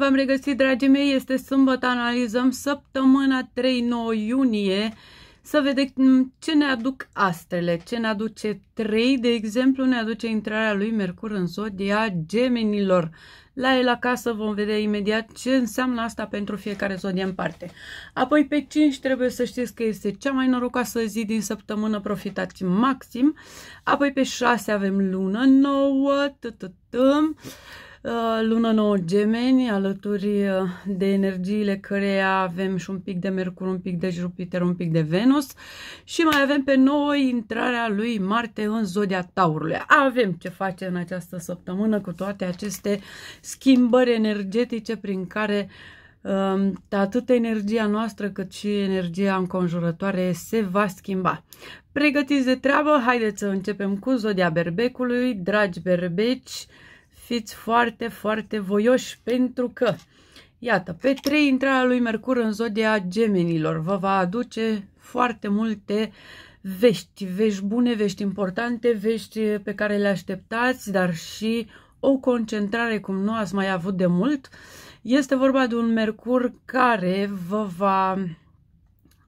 V-am regăsit, dragii mei, este sâmbătă, analizăm săptămâna 3-9 iunie să vedem ce ne aduc astrele, ce ne aduce 3, de exemplu, ne aduce intrarea lui Mercur în zodia gemenilor. La el acasă vom vedea imediat ce înseamnă asta pentru fiecare zodie în parte. Apoi pe 5 trebuie să știți că este cea mai norocoasă zi din săptămână, profitați maxim. Apoi pe 6 avem lună nouă, tătătăm. Uh, lună nouă gemeni, alături uh, de energiile care avem și un pic de Mercur, un pic de Jupiter, un pic de Venus și mai avem pe noi intrarea lui Marte în zodia Taurului. Avem ce face în această săptămână cu toate aceste schimbări energetice prin care um, atât energia noastră cât și energia înconjurătoare se va schimba. Pregătiți de treabă, haideți să începem cu zodia berbecului, dragi berbeci, fiți foarte, foarte voioși pentru că, iată, pe 3 intrarea lui Mercur în zodia gemenilor vă va aduce foarte multe vești, vești bune, vești importante, vești pe care le așteptați, dar și o concentrare cum nu ați mai avut de mult. Este vorba de un Mercur care vă va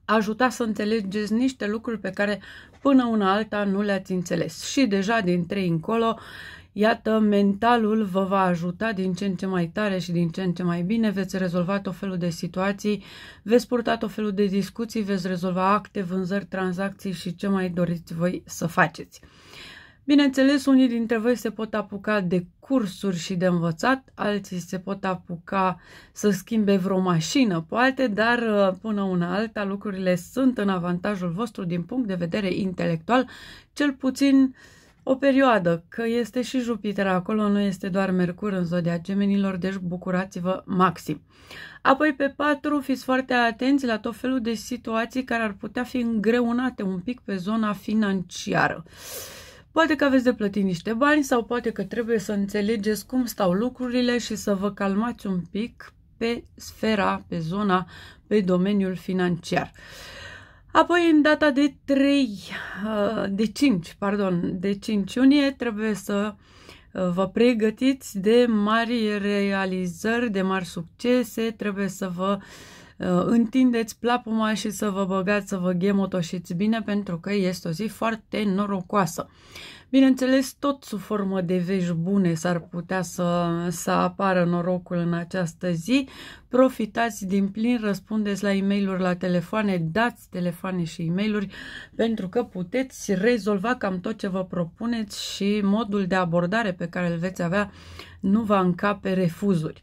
ajuta să înțelegeți niște lucruri pe care până una alta nu le-ați înțeles. Și deja din trei încolo Iată, mentalul vă va ajuta din ce în ce mai tare și din ce în ce mai bine, veți rezolva tot felul de situații, veți purta tot felul de discuții, veți rezolva acte, vânzări, tranzacții și ce mai doriți voi să faceți. Bineînțeles, unii dintre voi se pot apuca de cursuri și de învățat, alții se pot apuca să schimbe vreo mașină, poate, dar uh, până una alta lucrurile sunt în avantajul vostru din punct de vedere intelectual, cel puțin uh, o perioadă, că este și Jupiter acolo, nu este doar Mercur în zodia gemenilor, deci bucurați-vă maxim. Apoi pe 4 fiți foarte atenți la tot felul de situații care ar putea fi îngreunate un pic pe zona financiară. Poate că aveți de plătit niște bani sau poate că trebuie să înțelegeți cum stau lucrurile și să vă calmați un pic pe sfera, pe zona, pe domeniul financiar. Uh, Apoi, în data de 3, uh, de 5, pardon, de 5 iunie, trebuie să uh, vă pregătiți de mari realizări, de mari succese, trebuie să vă uh, întindeți plapuma și să vă băgați, să vă ghemotoșiți bine, pentru că este o zi foarte norocoasă. Bineînțeles, tot sub formă de vești bune s-ar putea să, să apară norocul în această zi. Profitați din plin, răspundeți la e mail la telefoane, dați telefoane și e mail pentru că puteți rezolva cam tot ce vă propuneți și modul de abordare pe care îl veți avea nu va încape refuzuri.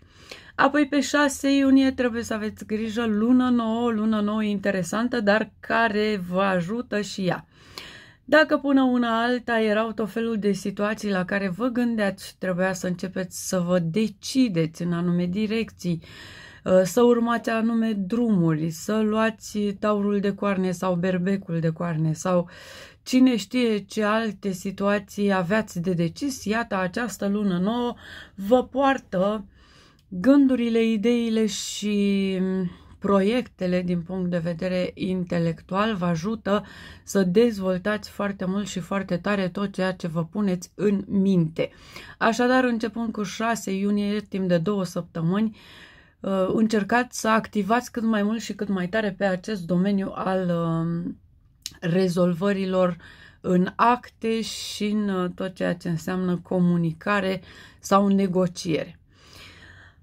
Apoi pe 6 iunie trebuie să aveți grijă, lună nouă, lună nouă interesantă, dar care vă ajută și ea. Dacă până una alta erau tot felul de situații la care vă gândeați, trebuia să începeți să vă decideți în anume direcții, uh, să urmați anume drumuri, să luați taurul de coarne sau berbecul de coarne sau cine știe ce alte situații aveați de decis, iată această lună nouă vă poartă gândurile, ideile și proiectele din punct de vedere intelectual vă ajută să dezvoltați foarte mult și foarte tare tot ceea ce vă puneți în minte. Așadar, începând cu 6 iunie, timp de două săptămâni, uh, încercați să activați cât mai mult și cât mai tare pe acest domeniu al um, rezolvărilor în acte și în uh, tot ceea ce înseamnă comunicare sau negociere.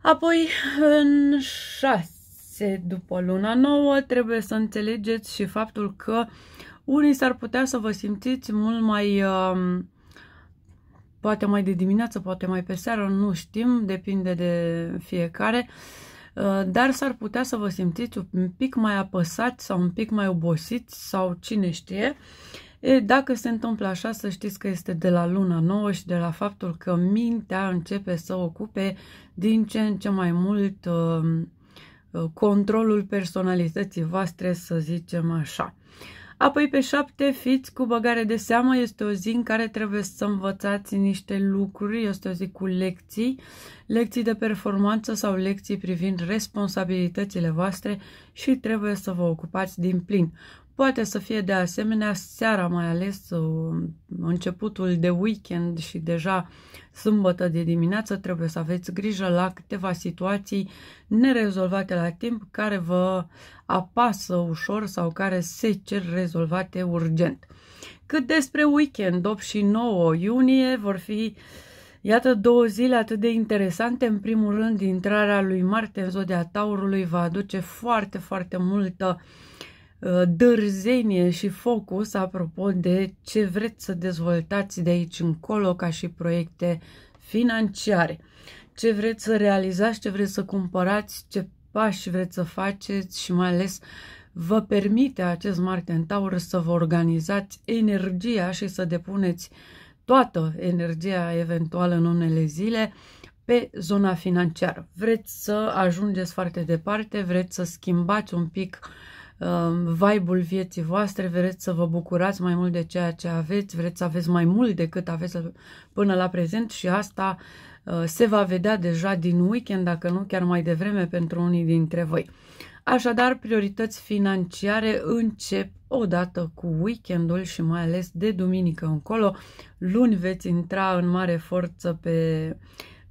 Apoi, în 6 se după luna nouă, trebuie să înțelegeți și faptul că unii s-ar putea să vă simțiți mult mai, um, poate mai de dimineață, poate mai pe seară, nu știm, depinde de fiecare, uh, dar s-ar putea să vă simțiți un pic mai apăsați sau un pic mai obosiți sau cine știe. E, dacă se întâmplă așa, să știți că este de la luna nouă și de la faptul că mintea începe să ocupe din ce în ce mai mult uh, Uh, controlul personalității voastre, să zicem așa. Apoi pe șapte fiți cu băgare de seamă, este o zi în care trebuie să învățați niște lucruri, este o zi cu lecții, lecții de performanță sau lecții privind responsabilitățile voastre și trebuie să vă ocupați din plin. Poate să fie de asemenea seara, mai ales uh, începutul de weekend și deja sâmbătă de dimineață trebuie să aveți grijă la câteva situații nerezolvate la timp care vă apasă ușor sau care se cer rezolvate urgent. Cât despre weekend, 8 și 9 iunie vor fi Iată două zile atât de interesante. În primul rând, intrarea lui Marte în zodia Taurului va aduce foarte, foarte multă uh, Uh, dărzenie și focus apropo de ce vreți să dezvoltați de aici încolo ca și proiecte financiare. Ce vreți să realizați, ce vreți să cumpărați, ce pași vreți să faceți și mai ales vă permite acest Marte în Taur să vă organizați energia și să depuneți toată energia eventuală în unele zile pe zona financiară. Vreți să ajungeți foarte departe, vreți să schimbați un pic uh, Um, vibe-ul vieții voastre, vreți să vă bucurați mai mult de ceea ce aveți, vreți să aveți mai mult decât aveți până la prezent și asta uh, se va vedea deja din weekend, dacă nu chiar mai devreme pentru unii dintre voi. Așadar, priorități financiare încep odată cu weekendul și mai ales de duminică încolo. Luni veți intra în mare forță pe uh,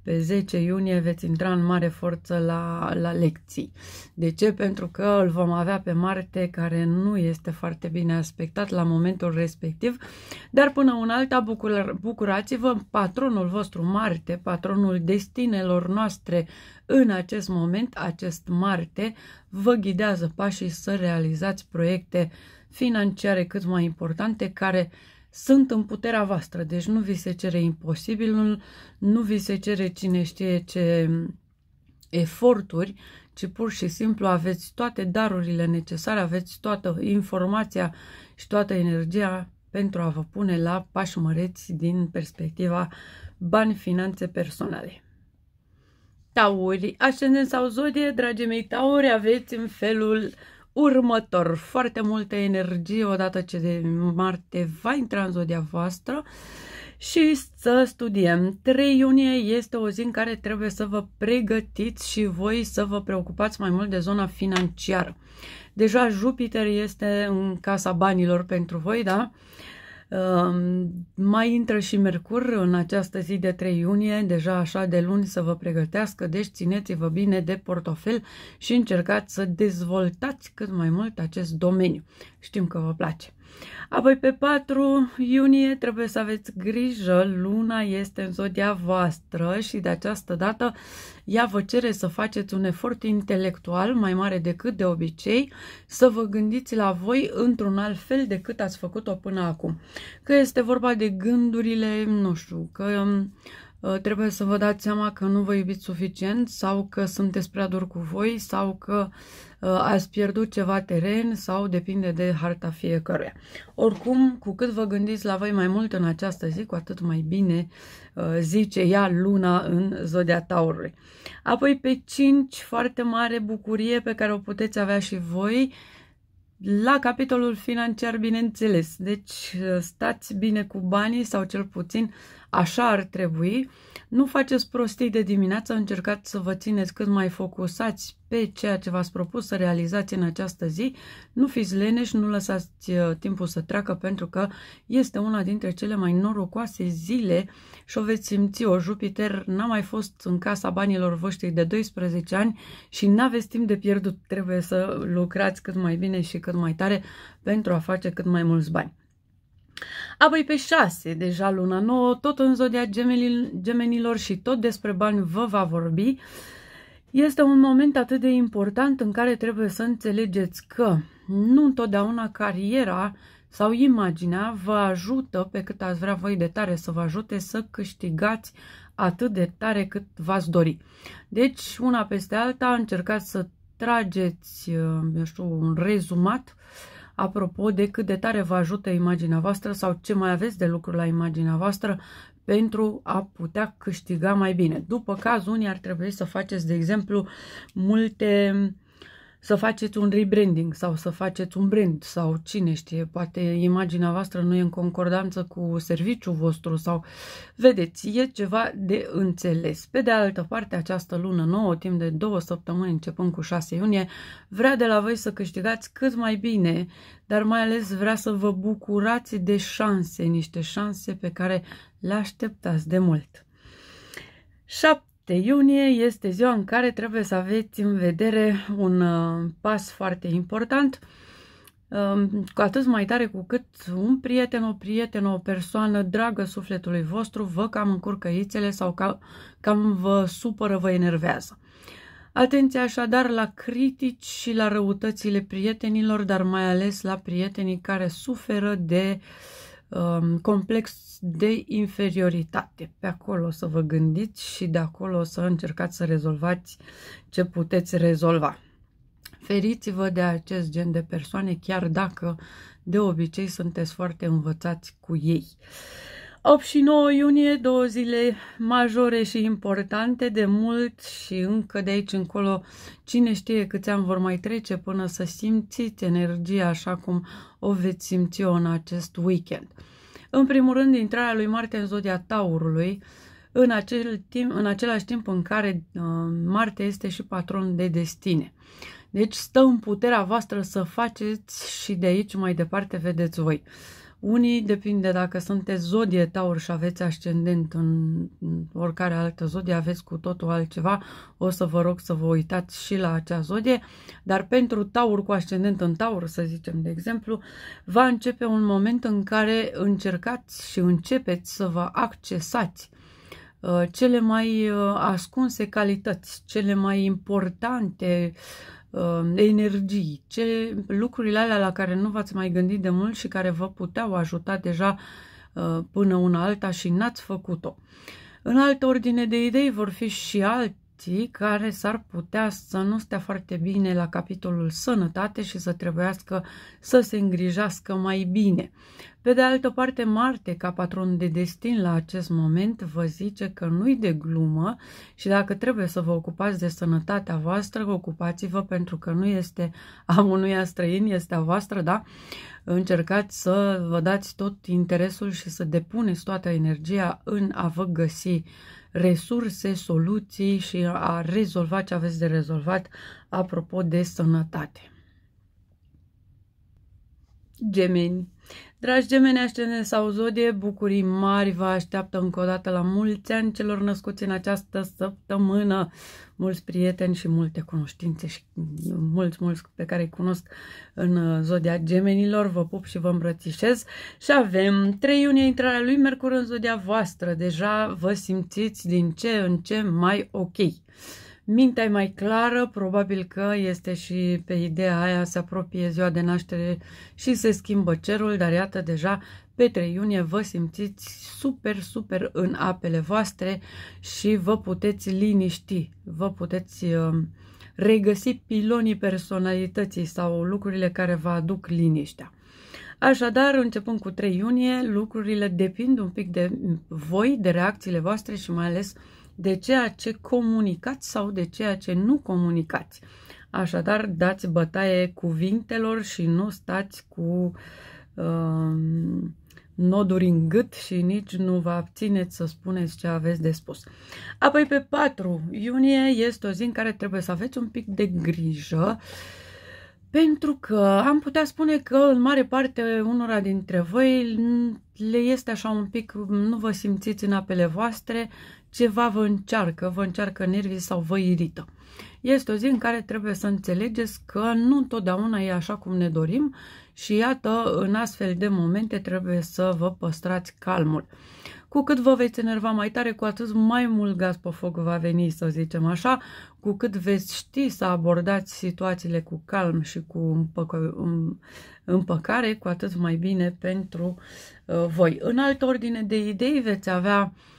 pe 10 iunie veți intra în mare forță la, la lecții. De ce? Pentru că îl vom avea pe Marte care nu este foarte bine aspectat la momentul respectiv, dar până un alta bucurați-vă, patronul vostru Marte, patronul destinelor noastre în acest moment, acest Marte, vă ghidează pașii să realizați proiecte financiare cât mai importante care uh, sunt în puterea voastră, deci nu vi se cere imposibil, nu, nu vi se cere cine știe ce eforturi, ci pur și simplu aveți toate darurile necesare, aveți toată informația și toată energia pentru a vă pune la pași măreți din perspectiva bani, finanțe personale. Tauri, ascendent sau zodie, dragii mei tauri, aveți în felul următor. Foarte multă energie odată ce de Marte va intra în zodia voastră și să studiem. 3 iunie este o zi în care trebuie să vă pregătiți și voi să vă preocupați mai mult de zona financiară. Deja Jupiter este în casa banilor pentru voi, da? Uh, Ehm, mai intră și Mercur în această zi de 3 iunie, deja așa de luni să vă pregătească, deci țineți-vă bine de portofel și încercați să dezvoltați cât mai mult acest domeniu. Știm că vă place. Apoi pe 4 iunie trebuie să aveți grijă, luna este în zodia voastră și de această dată ea vă cere să faceți un efort intelectual mai mare decât de obicei, să vă gândiți la voi într-un alt fel decât ați făcut-o până acum. Că este vorba de gândurile, nu știu, că Uh, trebuie să vă dați seama că nu vă iubiți suficient sau că sunteți prea dur cu voi sau că uh, ați pierdut ceva teren sau depinde de harta fiecăruia. Oricum, cu cât vă gândiți la voi mai mult în această zi, cu atât mai bine uh, zice ea luna în zodia taurului. Apoi pe 5, foarte mare bucurie pe care o puteți avea și voi la capitolul financiar, bineînțeles, deci uh, stați bine cu banii sau cel puțin așa ar trebui. Nu faceți prostii de dimineață, încercați să vă țineți cât mai focusați pe ceea ce v-ați propus să realizați în această zi. Nu fiți leneși, nu lăsați uh, timpul să treacă pentru că este una dintre cele mai norocoase zile și o veți simți o Jupiter. N-a mai fost în casa banilor voștri de 12 ani și n-aveți timp de pierdut. Trebuie să lucrați cât mai bine și cât mai tare pentru a face cât mai mulți bani. Apoi pe 6, deja luna nouă, tot în zodia gemenilor și tot despre bani vă va vorbi. Este un moment atât de important în care trebuie să înțelegeți că nu întotdeauna cariera sau imaginea vă ajută pe cât ați vrea voi de tare să vă ajute să câștigați atât de tare cât v-ați dori. Deci, una peste alta, încercați să trageți, eu știu, un rezumat uh, Apropo de cât de tare vă ajută imaginea voastră sau ce mai aveți de lucru la imaginea voastră pentru a putea câștiga mai bine. După caz, unii ar trebui să faceți, de exemplu, multe să faceți un rebranding sau să faceți un brand sau cine știe, poate imaginea voastră nu e în concordanță cu serviciul vostru sau vedeți, e ceva de înțeles. Pe de altă parte, această lună nouă, timp de două săptămâni începând cu 6 iunie, vrea de la voi să câștigați cât mai bine, dar mai ales vrea să vă bucurați de șanse, niște șanse pe care le așteptați de mult. 7 iunie este ziua în care trebuie să aveți în vedere un uh, pas foarte important, um, cu atât mai tare cu cât un prieten, o prietenă, o persoană dragă sufletului vostru vă cam încurcă ițele sau cam vă supără, vă enervează. Atenție așadar la critici și la răutățile prietenilor, dar mai ales la prietenii care suferă de uh, um, complex de inferioritate. Pe acolo o să vă gândiți și de acolo o să încercați să rezolvați ce puteți rezolva. Feriți-vă de acest gen de persoane, chiar dacă de obicei sunteți foarte învățați cu ei. Uh, 8 și 9 iunie, două zile majore și importante de mult și încă de aici încolo, cine știe câți ani vor mai trece până să simțiți energia așa cum o veți simți în acest weekend. În primul rând, intrarea lui Marte în zodia Taurului, în, acel timp, în același timp în care uh, Marte este și patron de destine. Deci stă în puterea voastră să faceți și de aici mai departe vedeți voi. Uh, unii depinde dacă sunteți zodie taur și aveți ascendent în oricare altă zodie, aveți cu totul altceva, o să vă rog să vă uitați și la acea zodie, dar pentru taur cu ascendent în taur, să zicem de exemplu, va începe un moment în care încercați și începeți să vă accesați uh, cele mai uh, ascunse calități, cele mai importante uh, Uh, energii, ce lucrurile alea la care nu v-ați mai gândit de mult și care vă puteau ajuta deja uh, până una alta și n-ați făcut-o. În altă ordine de idei vor fi și alte chestii care s-ar putea să nu stea foarte bine la capitolul sănătate și să trebuiască să se îngrijească mai bine. Pe de altă parte, Marte, ca patron de destin la acest moment, vă zice că nu-i de glumă și dacă trebuie să vă ocupați de sănătatea voastră, ocupați-vă pentru că nu este a unui străin, este a voastră, da? Încercați să vă dați tot interesul și să depuneți toată energia în a vă găsi resurse, soluții și a rezolva ce aveți de rezolvat apropo de sănătate. Gemeni Dragi gemeni, ascendent sau zodie, bucurii mari vă așteaptă încă o dată la mulți ani celor născuți în această săptămână. Mulți prieteni și multe cunoștințe și mulți, mulți pe care îi cunosc în uh, zodia gemenilor. Vă pup și vă îmbrățișez. Și avem 3 iunie intrarea lui Mercur în zodia voastră. Deja vă simțiți din ce în ce mai ok. Mintea e mai clară, probabil că este și pe ideea aia să apropie ziua de naștere și se schimbă cerul, dar iată deja pe 3 iunie vă simțiți super, super în apele voastre și vă puteți liniști, vă puteți uh, regăsi pilonii personalității sau lucrurile care vă aduc liniștea. Așadar, începând cu 3 iunie, lucrurile depind un pic de voi, de reacțiile voastre și mai ales uh, de ceea ce comunicați sau de ceea ce nu comunicați. Așadar, dați bătaie cuvintelor și nu stați cu uh, noduri în gât și nici nu vă abțineți să spuneți ce aveți de spus. Apoi, pe 4 iunie este o zi în care trebuie să aveți un pic de grijă pentru că am putea spune că în mare parte unora dintre voi le este așa un pic, nu vă simțiți în apele voastre ceva vă încearcă, vă încearcă nervii sau vă irită. Este o zi în care trebuie să înțelegeți că nu întotdeauna e așa cum ne dorim și iată, în astfel de momente trebuie să vă păstrați calmul. Cu cât vă veți enerva mai tare, cu atât mai mult gaz pe foc va veni, să zicem așa, cu cât veți ști să abordați situațiile cu calm și cu împăcare, cu atât mai bine pentru uh, voi. În altă ordine de idei veți avea uh,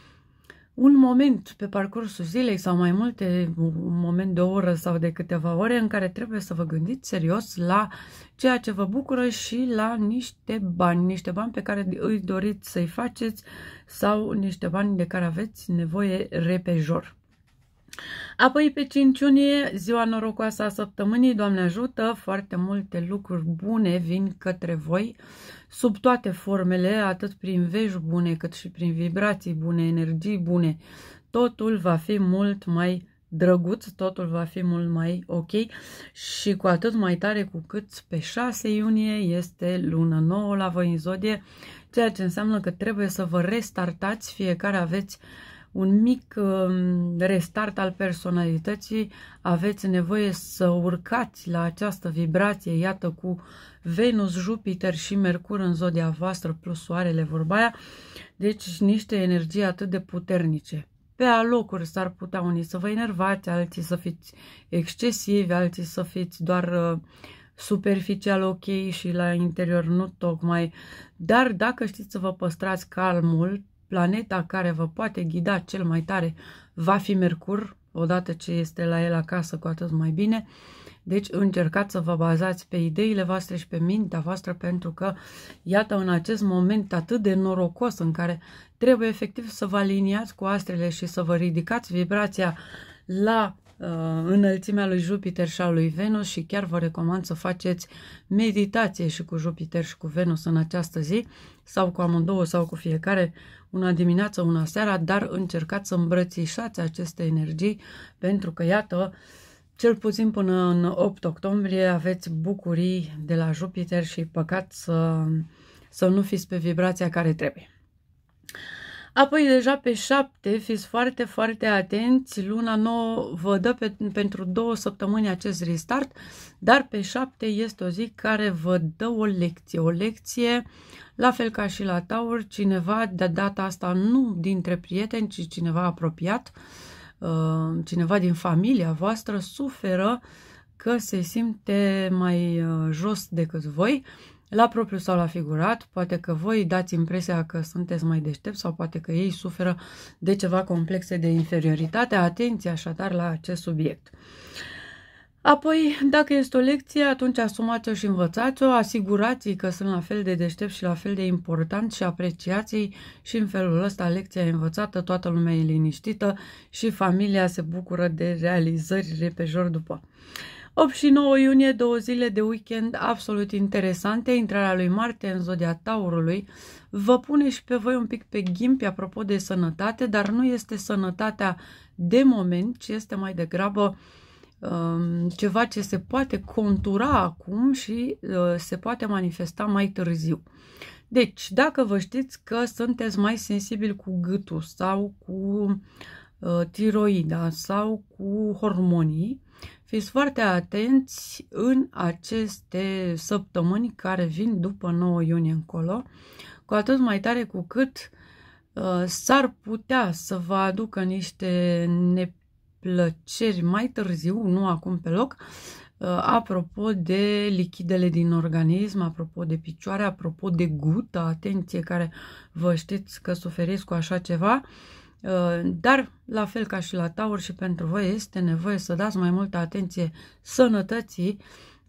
un moment pe parcursul zilei sau mai multe, un moment de o oră sau de câteva ore în care trebuie să vă gândiți serios la ceea ce vă bucură și la niște bani, niște bani pe care îi doriți să-i faceți sau niște bani de care aveți nevoie repejor. Apoi pe 5 iunie, ziua norocoasă a săptămânii, Doamne ajută, foarte multe lucruri bune vin către voi, sub toate formele, atât prin vești bune, cât și prin vibrații bune, energii bune. Totul va fi mult mai drăguț, totul va fi mult mai ok și cu atât mai tare cu cât pe 6 iunie este lună nouă la voi în zodie, ceea ce înseamnă că trebuie să vă restartați, fiecare aveți uh, un mic um, restart al personalității, aveți nevoie să urcați la această vibrație, iată cu Venus, Jupiter și Mercur în zodia voastră plus Soarele vorba aia, deci niște energii atât de puternice. Pe alocuri s-ar putea unii să vă enervați, alții să fiți excesivi, alții să fiți doar uh, superficial ok și la interior nu tocmai, dar dacă știți să vă păstrați calmul, planeta care vă poate ghida cel mai tare va fi Mercur, odată ce este la el acasă, cu atât mai bine. Deci încercați să vă bazați pe ideile voastre și pe mintea voastră pentru că, iată, în acest moment atât de norocos în care trebuie efectiv să vă aliniați cu astrele și să vă ridicați vibrația la uh, înălțimea lui Jupiter și a lui Venus și chiar vă recomand să faceți meditație și cu Jupiter și cu Venus în această zi sau cu amândouă sau cu fiecare uh, una dimineață, una seara, dar încercați să îmbrățișați aceste energii pentru că, iată, cel puțin până în 8 octombrie aveți bucurii de la Jupiter și păcat să, să nu fiți pe vibrația care trebuie. Apoi deja pe 7 fiți foarte, foarte atenți, luna nouă vă dă pe, pentru două săptămâni acest restart, dar pe 7 este o zi care vă dă o lecție, o lecție uh, la fel ca și la Taur, cineva de data asta nu dintre prieteni, ci cineva apropiat, uh, cineva din familia voastră suferă că se simte mai uh, jos decât voi, la propriu sau la figurat, poate că voi dați impresia că sunteți mai deștept sau poate că ei suferă de ceva complexe de inferioritate. Atenție așadar la acest subiect. Uh, Apoi, dacă este o lecție, atunci asumați-o și învățați-o, asigurați-i că sunt la fel de deștept și la fel de important și apreciați-i și în felul ăsta lecția e învățată, toată lumea e liniștită și familia se bucură de realizări repejor după. 8 și 9 iunie, două zile de weekend absolut interesante. Intrarea lui Marte în zodia Taurului vă pune și pe voi un pic pe ghimpi apropo de sănătate, dar nu este sănătatea de moment, ci este mai degrabă uh, Um, ceva ce se poate contura acum și uh, se poate manifesta mai târziu. Deci, dacă vă știți că sunteți mai sensibil cu gâtul sau cu uh, tiroida sau cu hormonii, fiți foarte atenți în aceste săptămâni care vin după 9 iunie încolo, cu atât mai tare cu cât uh, s-ar putea să vă aducă niște ne plăceri mai târziu, nu acum pe loc, uh, apropo de lichidele din organism, apropo de picioare, apropo de gută, atenție care vă știți că suferiți cu așa ceva, uh, dar la fel ca și la taur și pentru voi este nevoie să dați mai multă atenție sănătății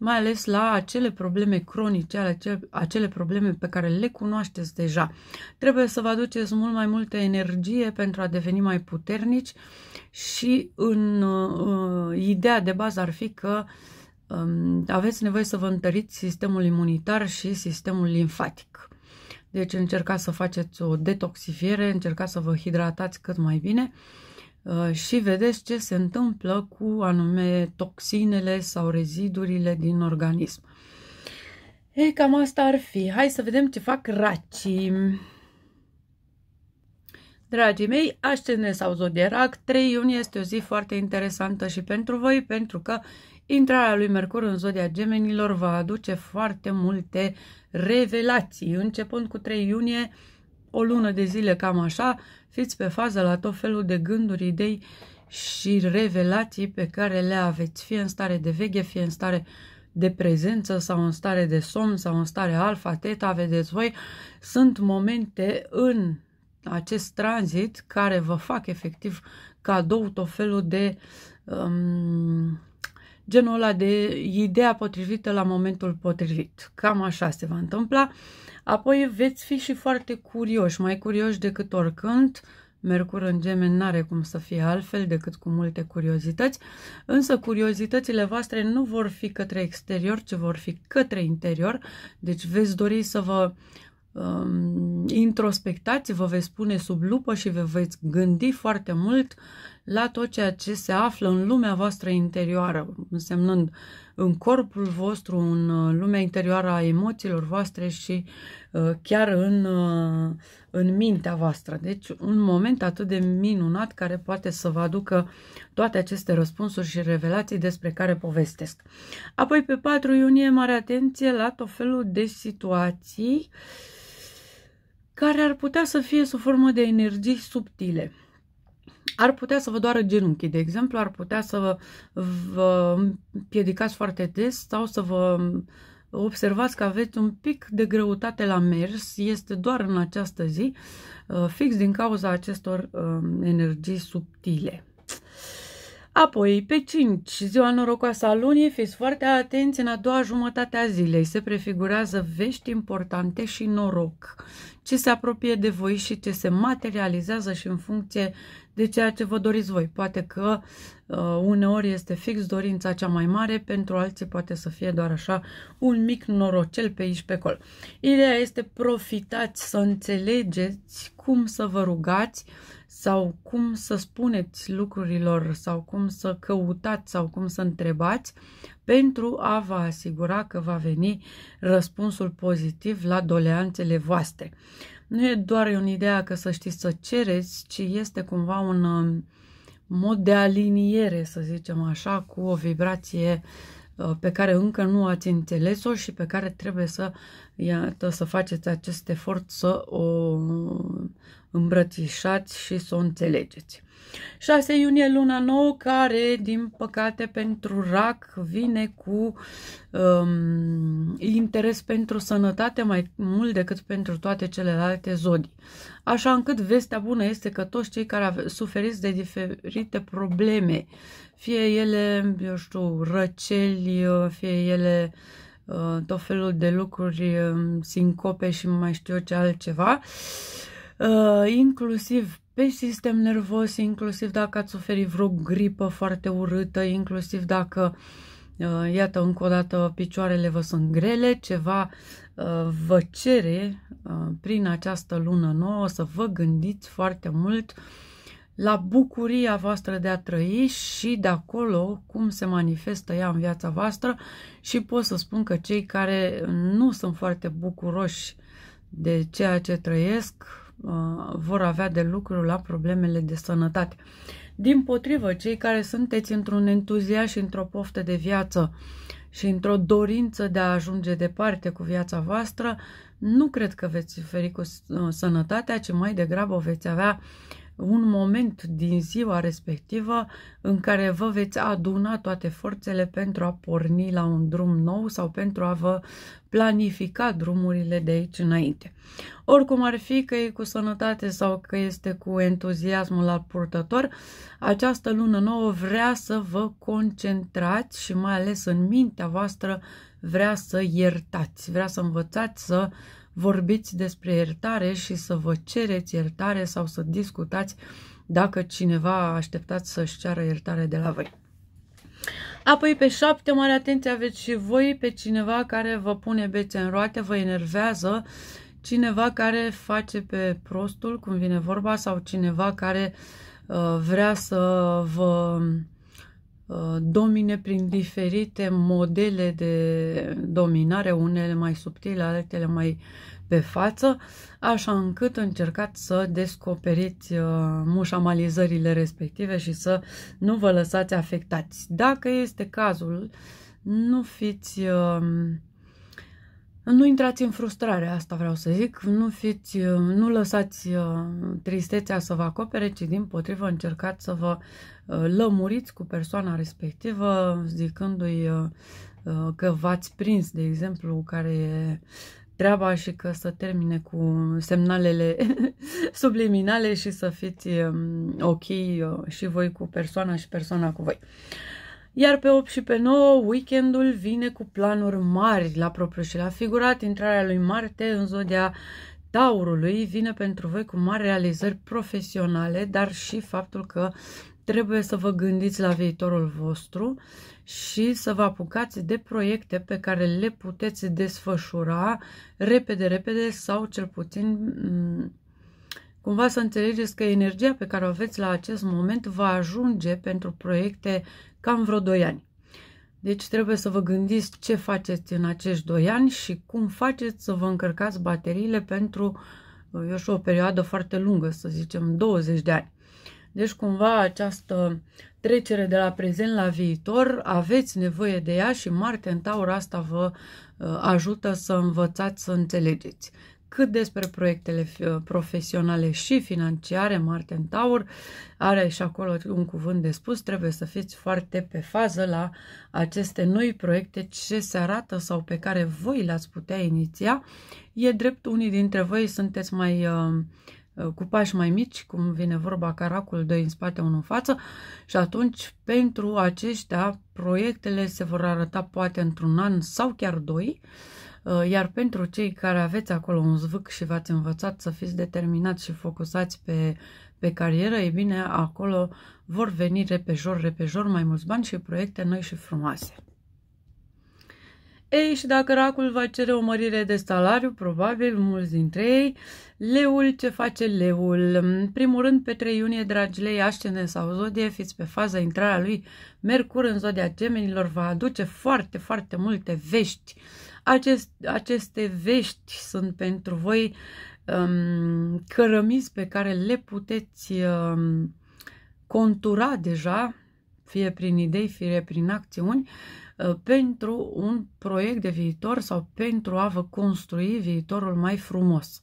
mai ales la acele probleme cronice, acele, acele probleme pe care le cunoașteți deja. Trebuie să vă aduceți mult mai multă energie pentru a deveni mai puternici și în uh, ideea de bază ar fi că um, aveți nevoie să vă întăriți sistemul imunitar și sistemul limfatic. Deci încercați să faceți o detoxifiere, încercați să vă hidratați cât mai bine. Uh, Uh, și vedeți ce se întâmplă cu anume toxinele sau rezidurile din organism. Ei, cam asta ar fi. Hai să vedem ce fac racii. Dragii mei, ascendent sau zodierac, 3 iunie este o zi foarte interesantă și pentru voi, pentru că intrarea lui Mercur în zodia gemenilor va aduce foarte multe revelații, începând cu 3 iunie, o lună de zile cam așa, Fiți pe fază la tot felul de gânduri, idei și revelații pe care le aveți, fie în stare de veche, fie în stare de prezență sau în stare de somn sau în stare alfa, teta, vedeți voi, sunt momente în acest tranzit care vă fac efectiv cadou tot felul de um, genul ăla de ideea potrivită la momentul potrivit. Cam așa se va întâmpla. Uh, Apoi veți fi și foarte curioși, mai curioși decât oricând, Mercur în gemeni n-are cum să fie altfel decât cu multe curiozități, însă curiozitățile voastre nu vor fi către exterior, ci vor fi către interior, deci veți dori să vă um, introspectați, vă veți pune sub lupă și vă veți gândi foarte mult la tot ceea ce se află în lumea voastră interioară, însemnând în corpul vostru, în uh, lumea interioară a emoțiilor voastre și Uh, chiar în, uh, în mintea voastră. Deci un moment atât de minunat care poate să vă aducă toate aceste răspunsuri și revelații despre care povestesc. Apoi pe 4 iunie mare atenție la tot felul de situații care ar putea să fie sub formă de energii subtile ar putea să vă doară genunchii, de exemplu, ar putea să vă, vă piedicați foarte des sau să vă observați că aveți un pic de greutate la mers, este doar în această zi, uh, fix din cauza acestor um, energii subtile. Apoi, pe 5, ziua norocoasă a lunii, fiți foarte atenți în a doua jumătate a zilei. Se prefigurează vești importante și noroc. Ce se apropie de voi și ce se materializează și în funcție de ceea ce vă doriți voi. Poate că uh, Uh, uneori este fix dorința cea mai mare, pentru alții poate să fie doar așa un mic norocel pe aici pe col. Ideea este profitați să înțelegeți cum să vă rugați sau cum să spuneți lucrurilor sau cum să căutați sau cum să întrebați pentru a vă asigura că va veni răspunsul pozitiv la doleanțele voastre. Nu e doar o idee că să știți să cereți, ci este cumva un um, mod de aliniere, să zicem așa, cu o vibrație uh, pe care încă nu ați înțeles-o și pe care trebuie să, iată, să faceți acest efort să o îmbrățișați și să o înțelegeți. 6 iunie, luna nouă, care, din păcate, pentru RAC vine cu um, interes pentru sănătate mai mult decât pentru toate celelalte zodii. Așa încât vestea bună este că toți cei care suferiți de diferite probleme, fie ele, eu știu, răceli, fie ele uh, tot felul de lucruri, um, sincope și mai știu eu ce altceva, uh, uh, inclusiv pe sistem nervos, inclusiv dacă ați suferit vreo gripă foarte urâtă, inclusiv dacă, uh, iată, încă o dată picioarele vă sunt grele, ceva uh, vă cere uh, prin această lună nouă să vă gândiți foarte mult la bucuria voastră de a trăi și de acolo cum se manifestă ea în viața voastră și pot să spun că cei care nu sunt foarte bucuroși de ceea ce trăiesc Uh, vor avea de lucru la problemele de sănătate. Din potrivă, cei care sunteți într-un entuziasm și într-o poftă de viață și într-o dorință de a ajunge departe cu viața voastră, nu cred că veți suferi cu uh, sănătatea, ci mai degrabă o veți avea un moment din ziua respectivă în care vă veți aduna toate forțele pentru a porni la un drum nou sau pentru a vă planifica drumurile de aici înainte. Oricum ar fi că e cu sănătate sau că este cu entuziasmul al purtător, această lună nouă vrea să vă concentrați și mai ales în mintea voastră vrea să iertați, vrea să învățați să uh, vorbiți despre iertare și să vă cereți iertare sau să discutați dacă cineva așteptați să-și ceară iertare de la voi. Apoi pe șapte, mare atenție, aveți și voi pe cineva care vă pune bețe în roate, vă enervează, cineva care face pe prostul, cum vine vorba, sau cineva care uh, vrea să vă Uh, domine prin diferite modele de dominare, unele mai subtile, altele mai pe față, așa încât încercați să descoperiți uh, mușamalizările respective și să nu vă lăsați afectați. Dacă este cazul, nu fiți... Um, nu intrați în frustrare, asta vreau să zic, nu, fiți, uh, nu lăsați tristețea să vă acopere, ci din potrivă încercați să vă Uh, lămuriți cu persoana respectivă zicându-i uh, uh, că v-ați prins, de exemplu, care e treaba și că să termine cu semnalele subliminale și să fiți um, ok și voi cu persoana și persoana cu voi. Iar pe 8 și pe 9, weekendul vine cu planuri mari la propriu și la figurat. Intrarea lui Marte în zodia Taurului vine pentru voi cu mari realizări profesionale, dar și faptul că trebuie să vă gândiți la viitorul vostru și să vă apucați de proiecte pe care le puteți desfășura repede, repede sau cel puțin mm, cumva să înțelegeți că energia pe care o aveți la acest moment va ajunge pentru proiecte cam vreo 2 ani. Deci trebuie să vă gândiți ce faceți în acești 2 ani și cum faceți să vă încărcați bateriile pentru eu știu, o perioadă foarte lungă, să zicem 20 de ani. Deci cumva această trecere de la prezent la viitor, aveți nevoie de ea și Marte în Taur asta vă uh, ajută să învățați să înțelegeți. Cât despre proiectele uh, profesionale și financiare, Marte în Taur are și acolo un cuvânt de spus, trebuie să fiți foarte pe fază la aceste noi proiecte ce se arată sau pe care voi le-ați putea iniția. E drept, unii dintre voi sunteți mai uh, Uh, cu pași mai mici, cum vine vorba, caracul de în spate, unul în față și atunci pentru aceștia proiectele se vor arăta poate într-un an sau chiar doi, uh, iar pentru cei care aveți acolo un zvâc și v-ați învățat să fiți determinați și focusați pe, pe carieră, e bine, acolo vor veni repejor, repejor mai mulți bani și proiecte noi și frumoase. Ei, și dacă racul va cere o mărire de salariu, probabil mulți dintre ei, leul, ce face leul? În primul rând, pe 3 iunie, dragi lei, ascendent sau zodie, fiți pe faza intrarea lui Mercur în zodia gemenilor, va aduce foarte, foarte multe vești. Acest, aceste vești sunt pentru voi um, cărămizi pe care le puteți um, contura deja, fie prin idei, fie prin acțiuni, Uh, pentru un proiect de viitor sau pentru a vă construi viitorul mai frumos.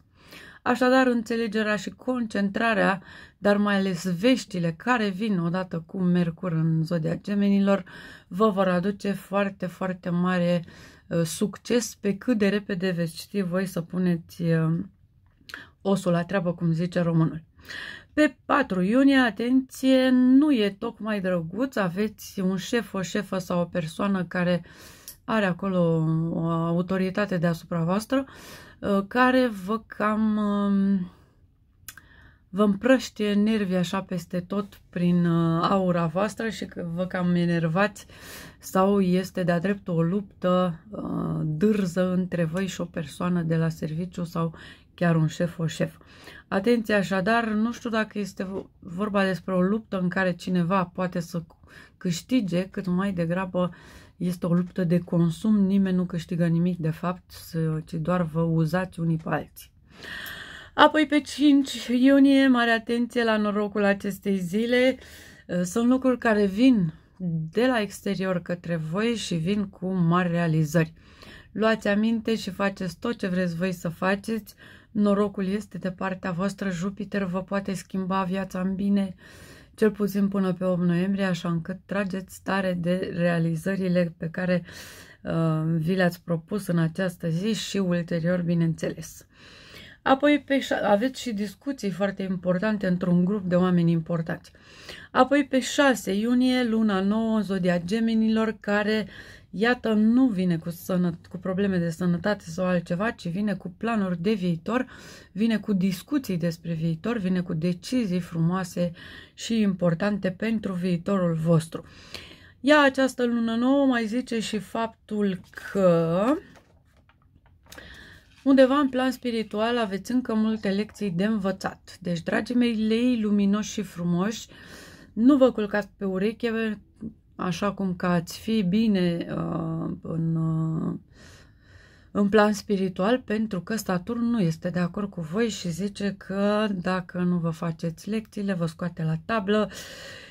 Așadar, înțelegerea și concentrarea, dar mai ales veștile care vin odată cu Mercur în zodia gemenilor, vă vor aduce foarte, foarte mare uh, succes pe cât de repede veți ști voi să puneți uh, osul la treabă, cum zice românul. Pe 4 iunie, atenție, nu e tocmai drăguț, aveți un șef, o șefă sau o persoană care are acolo o autoritate deasupra voastră, uh, care vă cam um, vă împrăștie nervii așa peste tot prin uh, aura voastră și vă cam enervați sau este de-a dreptul o luptă uh, dârză între voi și o persoană de la serviciu sau chiar un șef, o șef. Atenție așadar, nu știu dacă este vorba despre o luptă în care cineva poate să câștige, cât mai degrabă este o luptă de consum, nimeni nu câștigă nimic de fapt, ci doar vă uzați unii pe alții. Apoi pe 5 iunie, mare atenție la norocul acestei zile, uh, sunt lucruri care vin de la exterior către voi și vin cu mari realizări. Luați aminte și faceți tot ce vreți voi să faceți, norocul este de partea voastră, Jupiter vă poate schimba viața în bine, cel puțin până pe 8 noiembrie, așa încât trageți tare de realizările pe care uh, vi le-ați propus în această zi și ulterior, bineînțeles. Apoi pe, aveți și discuții foarte importante într-un grup de oameni importanți. Apoi pe 6 iunie, luna nouă, zodia gemenilor, care uh, Iată, nu vine cu, sănăt- cu probleme de sănătate sau altceva, ci vine cu planuri de viitor, vine cu discuții despre viitor, vine cu decizii frumoase și importante pentru viitorul vostru. Ia această lună nouă mai zice și faptul că Undeva în plan spiritual aveți încă multe lecții de învățat. Deci, dragii mei, lei luminoși și frumoși, nu vă culcați pe ureche așa cum că ați fi bine uh, în, uh, în plan spiritual, pentru că Saturn nu este de acord cu voi și zice că dacă nu vă faceți lecțiile, vă scoate la tablă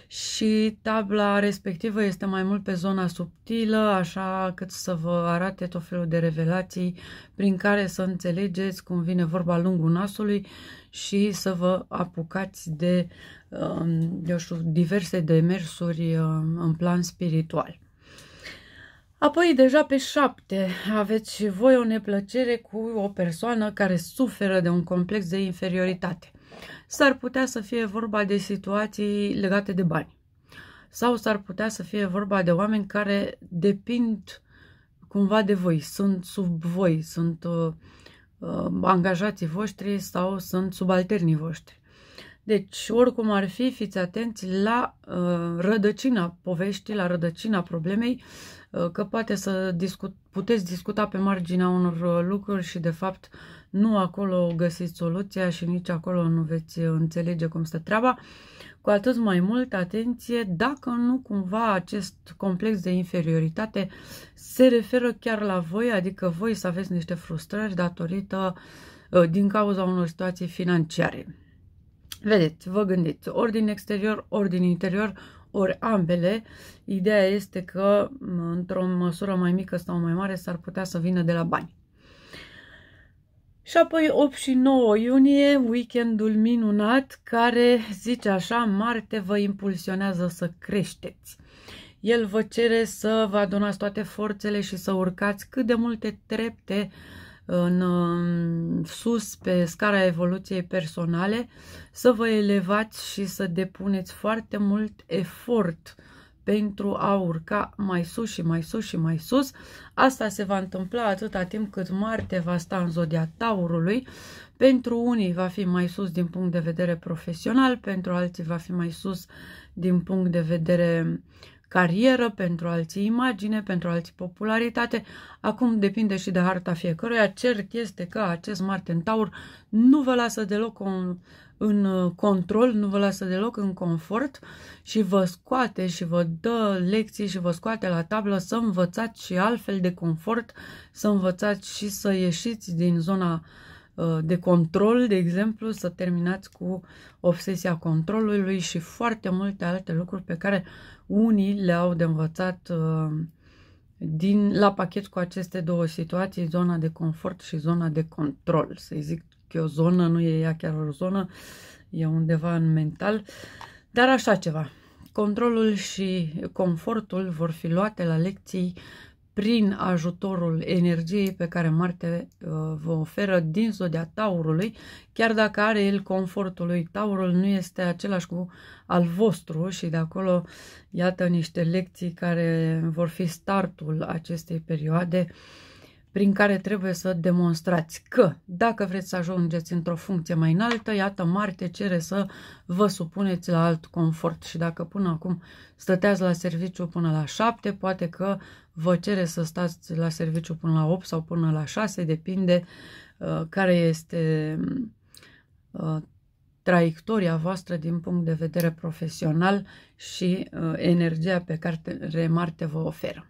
și tabla respectivă este mai mult pe zona subtilă, așa cât să vă arate tot felul de revelații prin care să înțelegeți cum vine vorba lungul nasului și să vă apucați de, um, eu știu, diverse demersuri um, în plan spiritual. Apoi, deja pe șapte, aveți și voi o neplăcere cu o persoană care suferă de un complex de inferioritate. S-ar putea să fie vorba de situații legate de bani sau s-ar putea să fie vorba de oameni care depind cumva de voi, sunt sub voi, sunt uh, uh, angajații voștri sau sunt subalternii voștri. Deci, oricum ar fi, fiți atenți la uh, rădăcina poveștii, la rădăcina problemei, uh, că poate să discut, puteți discuta pe marginea unor uh, lucruri și, de fapt, nu acolo găsiți soluția și nici acolo nu veți înțelege cum stă treaba. Cu atât mai mult atenție dacă nu cumva acest complex de inferioritate se referă chiar la voi, adică voi să aveți niște frustrări datorită uh, din cauza unor situații financiare. Vedeți, vă gândiți, ori din exterior, ori din interior, ori ambele. Ideea este că, într-o măsură mai mică sau mai mare, s-ar putea să vină de la bani. Și apoi 8 și 9 iunie, weekendul minunat care, zice așa, Marte vă impulsionează să creșteți. El vă cere să vă adunați toate forțele și să urcați cât de multe trepte în um, sus pe scara evoluției personale, să vă elevați și să depuneți foarte mult efort pentru a urca mai sus și mai sus și mai sus. Asta se va întâmpla atâta timp cât Marte va sta în zodia Taurului. Pentru unii va fi mai sus din punct de vedere profesional, pentru alții va fi mai sus din punct de vedere carieră, pentru alții imagine, pentru alții popularitate. Acum depinde și de harta fiecăruia. Cert este că acest Marte în Taur nu vă lasă deloc un în uh, control, nu vă lasă deloc în confort și vă scoate și vă dă lecții și vă scoate la tablă să învățați și altfel de confort, să învățați și să ieșiți din zona uh, de control, de exemplu, să terminați cu obsesia controlului și foarte multe alte lucruri pe care unii le-au de învățat uh, din, la pachet cu aceste două situații, zona de confort și zona de control. să zic că e o zonă, nu e ea chiar o zonă, e undeva în mental, dar așa ceva. Controlul și confortul vor fi luate la lecții prin ajutorul energiei pe care Marte uh, vă oferă din zodia taurului, chiar dacă are el confortul lui, taurul nu este același cu al vostru și de acolo iată niște lecții care vor fi startul acestei perioade uh, prin care trebuie să demonstrați că dacă vreți să ajungeți într-o funcție mai înaltă, iată, Marte cere să vă supuneți la alt confort și dacă până acum stăteați la serviciu până la 7, poate că vă cere să stați la serviciu până la 8 sau până la 6, depinde uh, care este uh, traiectoria voastră din punct de vedere profesional și uh, energia pe care Marte vă oferă.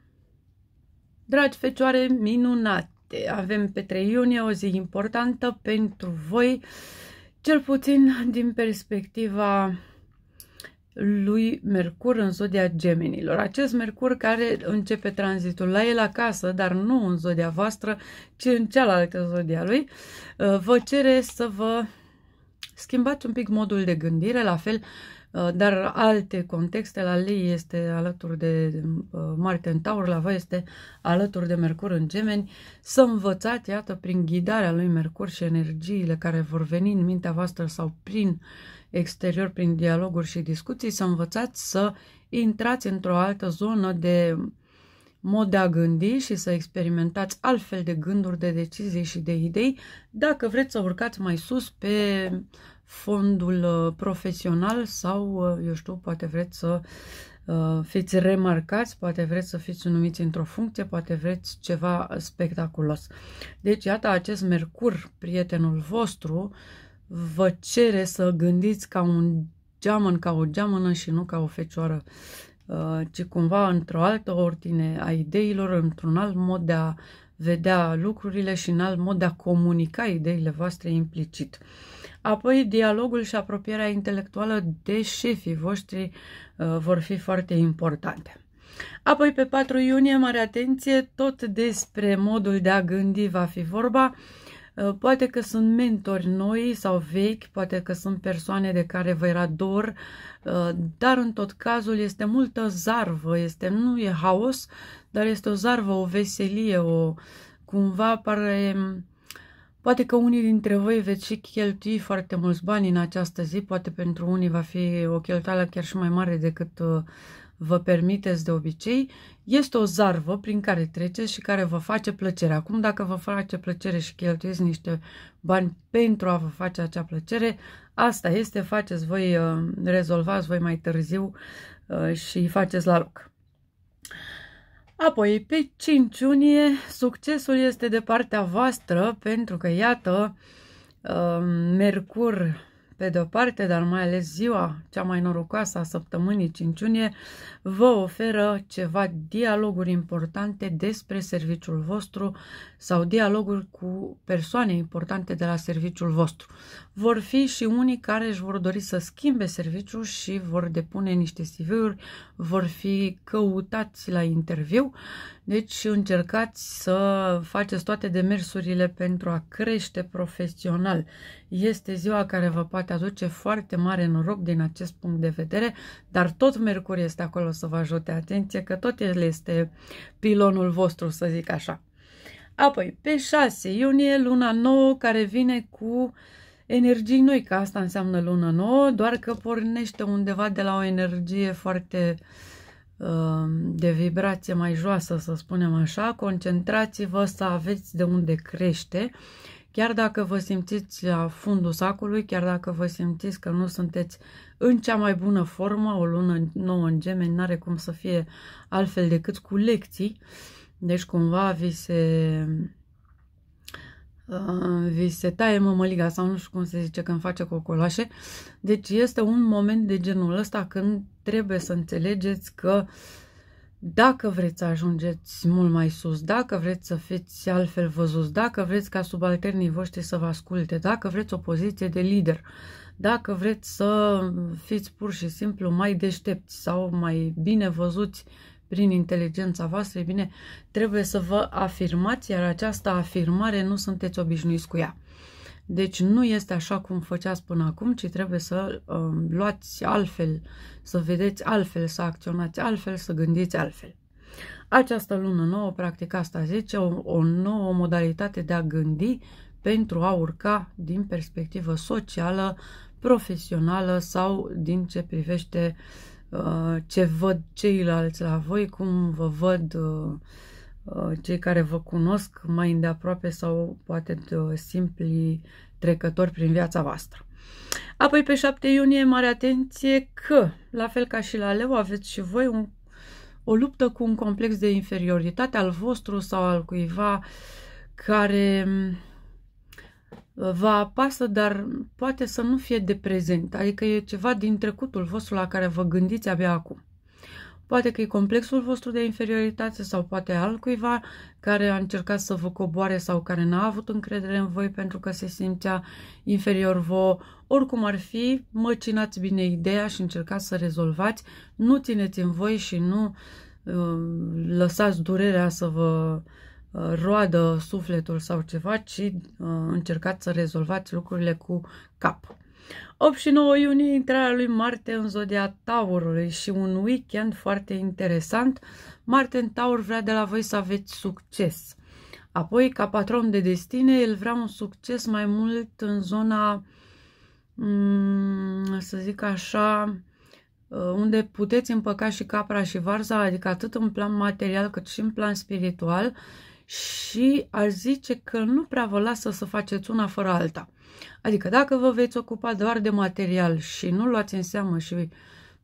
Dragi fecioare minunate, avem pe 3 iunie o zi importantă pentru voi, cel puțin din perspectiva lui Mercur în zodia gemenilor. Acest Mercur care începe tranzitul la el acasă, dar nu în zodia voastră, ci în cealaltă zodia lui, vă cere să vă schimbați un pic modul de gândire, la fel Uh, dar alte contexte, la lei este alături de uh, Marte în Taur, la voi este alături de Mercur în Gemeni, să învățați, iată, prin ghidarea lui Mercur și energiile care vor veni în mintea voastră sau prin exterior, prin dialoguri și discuții, să învățați să intrați într-o altă zonă de mod de a gândi și să experimentați altfel de gânduri, de decizii și de idei dacă vreți să urcați mai sus pe fondul uh, profesional sau, uh, eu știu, poate vreți să uh, fiți remarcați, poate vreți să fiți numiți într-o funcție, poate vreți ceva spectaculos. Deci, iată, acest Mercur, prietenul vostru, vă cere să gândiți ca un geamăn, ca o geamănă și nu ca o fecioară, ci cumva într-o altă ordine a ideilor, într-un alt mod de a vedea lucrurile și în alt mod de a comunica ideile voastre implicit. Uh, Apoi, dialogul și apropierea intelectuală de șefii voștri uh, vor fi foarte importante. Apoi, pe 4 iunie, mare atenție, tot despre modul de a gândi va fi vorba. Uh, poate că sunt mentori noi sau vechi, poate că sunt persoane de care vă era dor, uh, dar în tot cazul este multă zarvă, este, nu e haos, dar este o zarvă, o veselie, o cumva pare Poate că unii dintre voi veți și cheltui foarte mulți bani în această zi, poate pentru unii va fi o cheltuială chiar și mai mare decât uh, vă permiteți de obicei. Este o zarvă prin care treceți și care vă face plăcere. Acum, dacă vă face plăcere și cheltuiți niște bani pentru a vă face acea plăcere, asta este, faceți voi, uh, rezolvați voi mai târziu uh, și faceți la loc. Apoi, pe 5 iunie, succesul este de partea voastră, pentru că, iată, um, Mercur, pe de-o parte, dar mai ales ziua cea mai norocoasă a săptămânii 5 iunie, vă oferă ceva dialoguri importante despre serviciul vostru sau dialoguri cu persoane importante de la serviciul vostru. Vor fi și unii care își vor dori să schimbe serviciul și vor depune niște CV-uri, vor fi căutați la interviu, deci încercați să faceți toate demersurile pentru a crește profesional. Este ziua care vă poate aduce foarte mare noroc din acest punct de vedere, dar tot Mercur este acolo să vă ajute. Atenție că tot el este pilonul vostru, să zic așa. Apoi, pe 6 iunie, luna nouă, care vine cu energii noi, că asta înseamnă luna nouă, doar că pornește undeva de la o energie foarte uh, de vibrație mai joasă, să spunem așa, concentrați-vă să aveți de unde crește Chiar dacă vă simțiți la fundul sacului, chiar dacă vă simțiți că nu sunteți în cea mai bună formă, o lună nouă în gemeni n-are cum să fie altfel decât cu lecții, deci cumva vi se, uh, vi se taie mămăliga sau nu știu cum se zice când face cocolașe. Deci este un moment de genul ăsta când trebuie să înțelegeți că uh, dacă vreți să ajungeți mult mai sus, dacă vreți să fiți altfel văzuți, dacă vreți ca subalternii voștri să vă asculte, dacă vreți o poziție de lider, dacă vreți să fiți pur și simplu mai deștepți sau mai bine văzuți prin inteligența voastră, e bine, trebuie să vă afirmați, iar această afirmare nu sunteți obișnuiți cu ea. Deci nu este așa cum făceați până acum, ci trebuie să uh, luați altfel, să vedeți altfel, să acționați altfel, să gândiți altfel. Această lună nouă, practic asta zice, o, o nouă modalitate de a gândi pentru a urca din perspectivă socială, profesională sau din ce privește uh, ce văd ceilalți la voi, cum vă văd uh, Uh, cei care vă cunosc mai îndeaproape sau poate uh, simpli trecători prin viața voastră. Apoi pe 7 iunie, mare atenție că, la fel ca și la leu, aveți și voi un, o luptă cu un complex de inferioritate al vostru sau al cuiva care uh, vă apasă, dar poate să nu fie de prezent, adică e ceva din trecutul vostru la care vă gândiți abia acum. Poate că e complexul vostru de inferioritate sau poate altcuiva care a încercat să vă coboare sau care n-a avut încredere în voi pentru că se simțea inferior vouă. Oricum ar fi, măcinați bine ideea și încercați să rezolvați. Nu țineți în voi și nu uh, lăsați durerea să vă uh, roadă sufletul sau ceva, ci uh, încercați să rezolvați lucrurile cu cap. 8 și 9 iunie, intrarea lui Marte în zodia Taurului și un weekend foarte interesant. Marte în Taur vrea de la voi să aveți succes. Apoi, ca patron de destine, el vrea un succes mai mult în zona, mm, să zic așa, uh, unde puteți împăca și capra și varza, adică atât în plan material cât și în plan spiritual și aș zice că nu prea vă lasă să faceți una fără alta. Adică dacă vă veți ocupa doar de material și nu luați în seamă și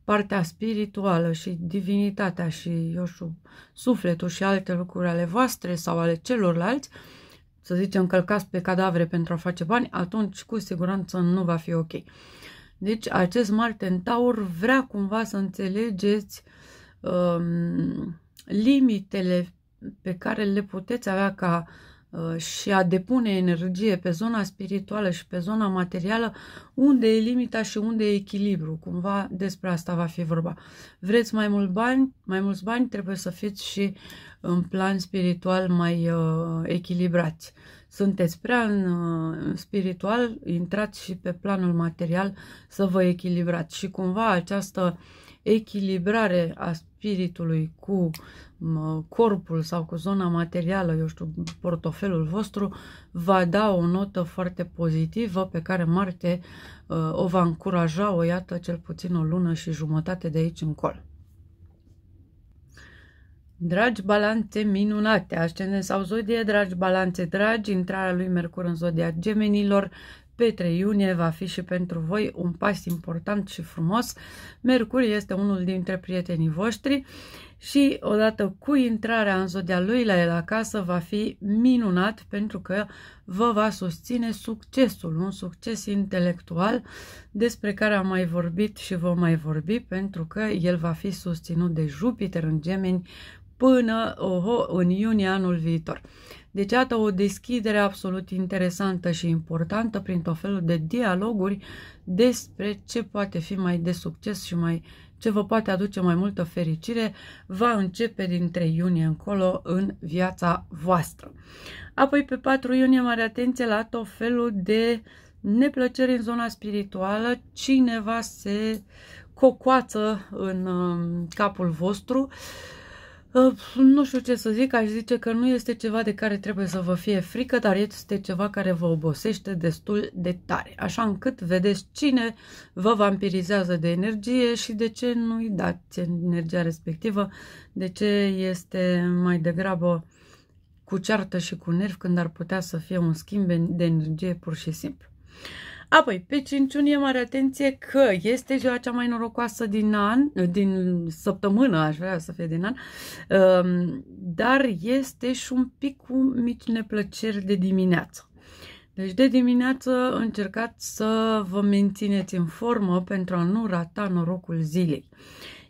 partea spirituală și divinitatea și, eu știu, sufletul și alte lucruri ale voastre sau ale celorlalți, să zicem, călcați pe cadavre pentru a face bani, atunci cu siguranță nu va fi ok. Deci acest în taur vrea cumva să înțelegeți um, limitele pe care le puteți avea ca uh, și a depune energie pe zona spirituală și pe zona materială, unde e limita și unde e echilibru. Cumva despre asta va fi vorba. Vreți mai mult bani, mai mulți bani, trebuie să fiți și în plan spiritual mai uh, echilibrați. Sunteți prea în uh, spiritual, intrați și pe planul material să vă echilibrați. Și cumva această uh, echilibrare a spiritului cu corpul sau cu zona materială, eu știu, portofelul vostru, va da o notă foarte pozitivă pe care Marte uh, o va încuraja, o iată, cel puțin o lună și jumătate de aici încolo. Dragi balanțe minunate, ascendent sau zodie, dragi balanțe dragi, intrarea lui Mercur în zodia gemenilor pe 3 iunie va fi și pentru voi un pas important și frumos. Mercur este unul dintre prietenii voștri și odată cu intrarea în zodia lui la el acasă va fi minunat pentru că vă va susține succesul, un succes intelectual despre care am mai vorbit și vom mai vorbi pentru că el va fi susținut de Jupiter în gemeni până oho, în iunie anul viitor. Deci, iată o deschidere absolut interesantă și importantă prin tot felul de dialoguri despre ce poate fi mai de succes și mai ce vă poate aduce mai multă fericire, va începe dintre iunie încolo în viața voastră. Apoi, pe 4 iunie, mare atenție la tot felul de neplăceri în zona spirituală. Cineva se cocoață în um, capul vostru. Uh, Ă, nu știu ce să zic, aș zice că nu este ceva de care trebuie să vă fie frică, dar este ceva care vă obosește destul de tare, așa încât vedeți cine vă vampirizează de energie și de ce nu-i dați energia respectivă, de ce este mai degrabă cu ceartă și cu nerv când ar putea să fie un schimb de energie pur și simplu. Apoi, pe cinciunie, mare atenție că este ziua cea mai norocoasă din an, din săptămână, aș vrea să fie din an, um, dar este și un pic cu mici neplăceri de dimineață. Deci de dimineață încercați să vă mențineți în formă pentru a nu rata norocul zilei.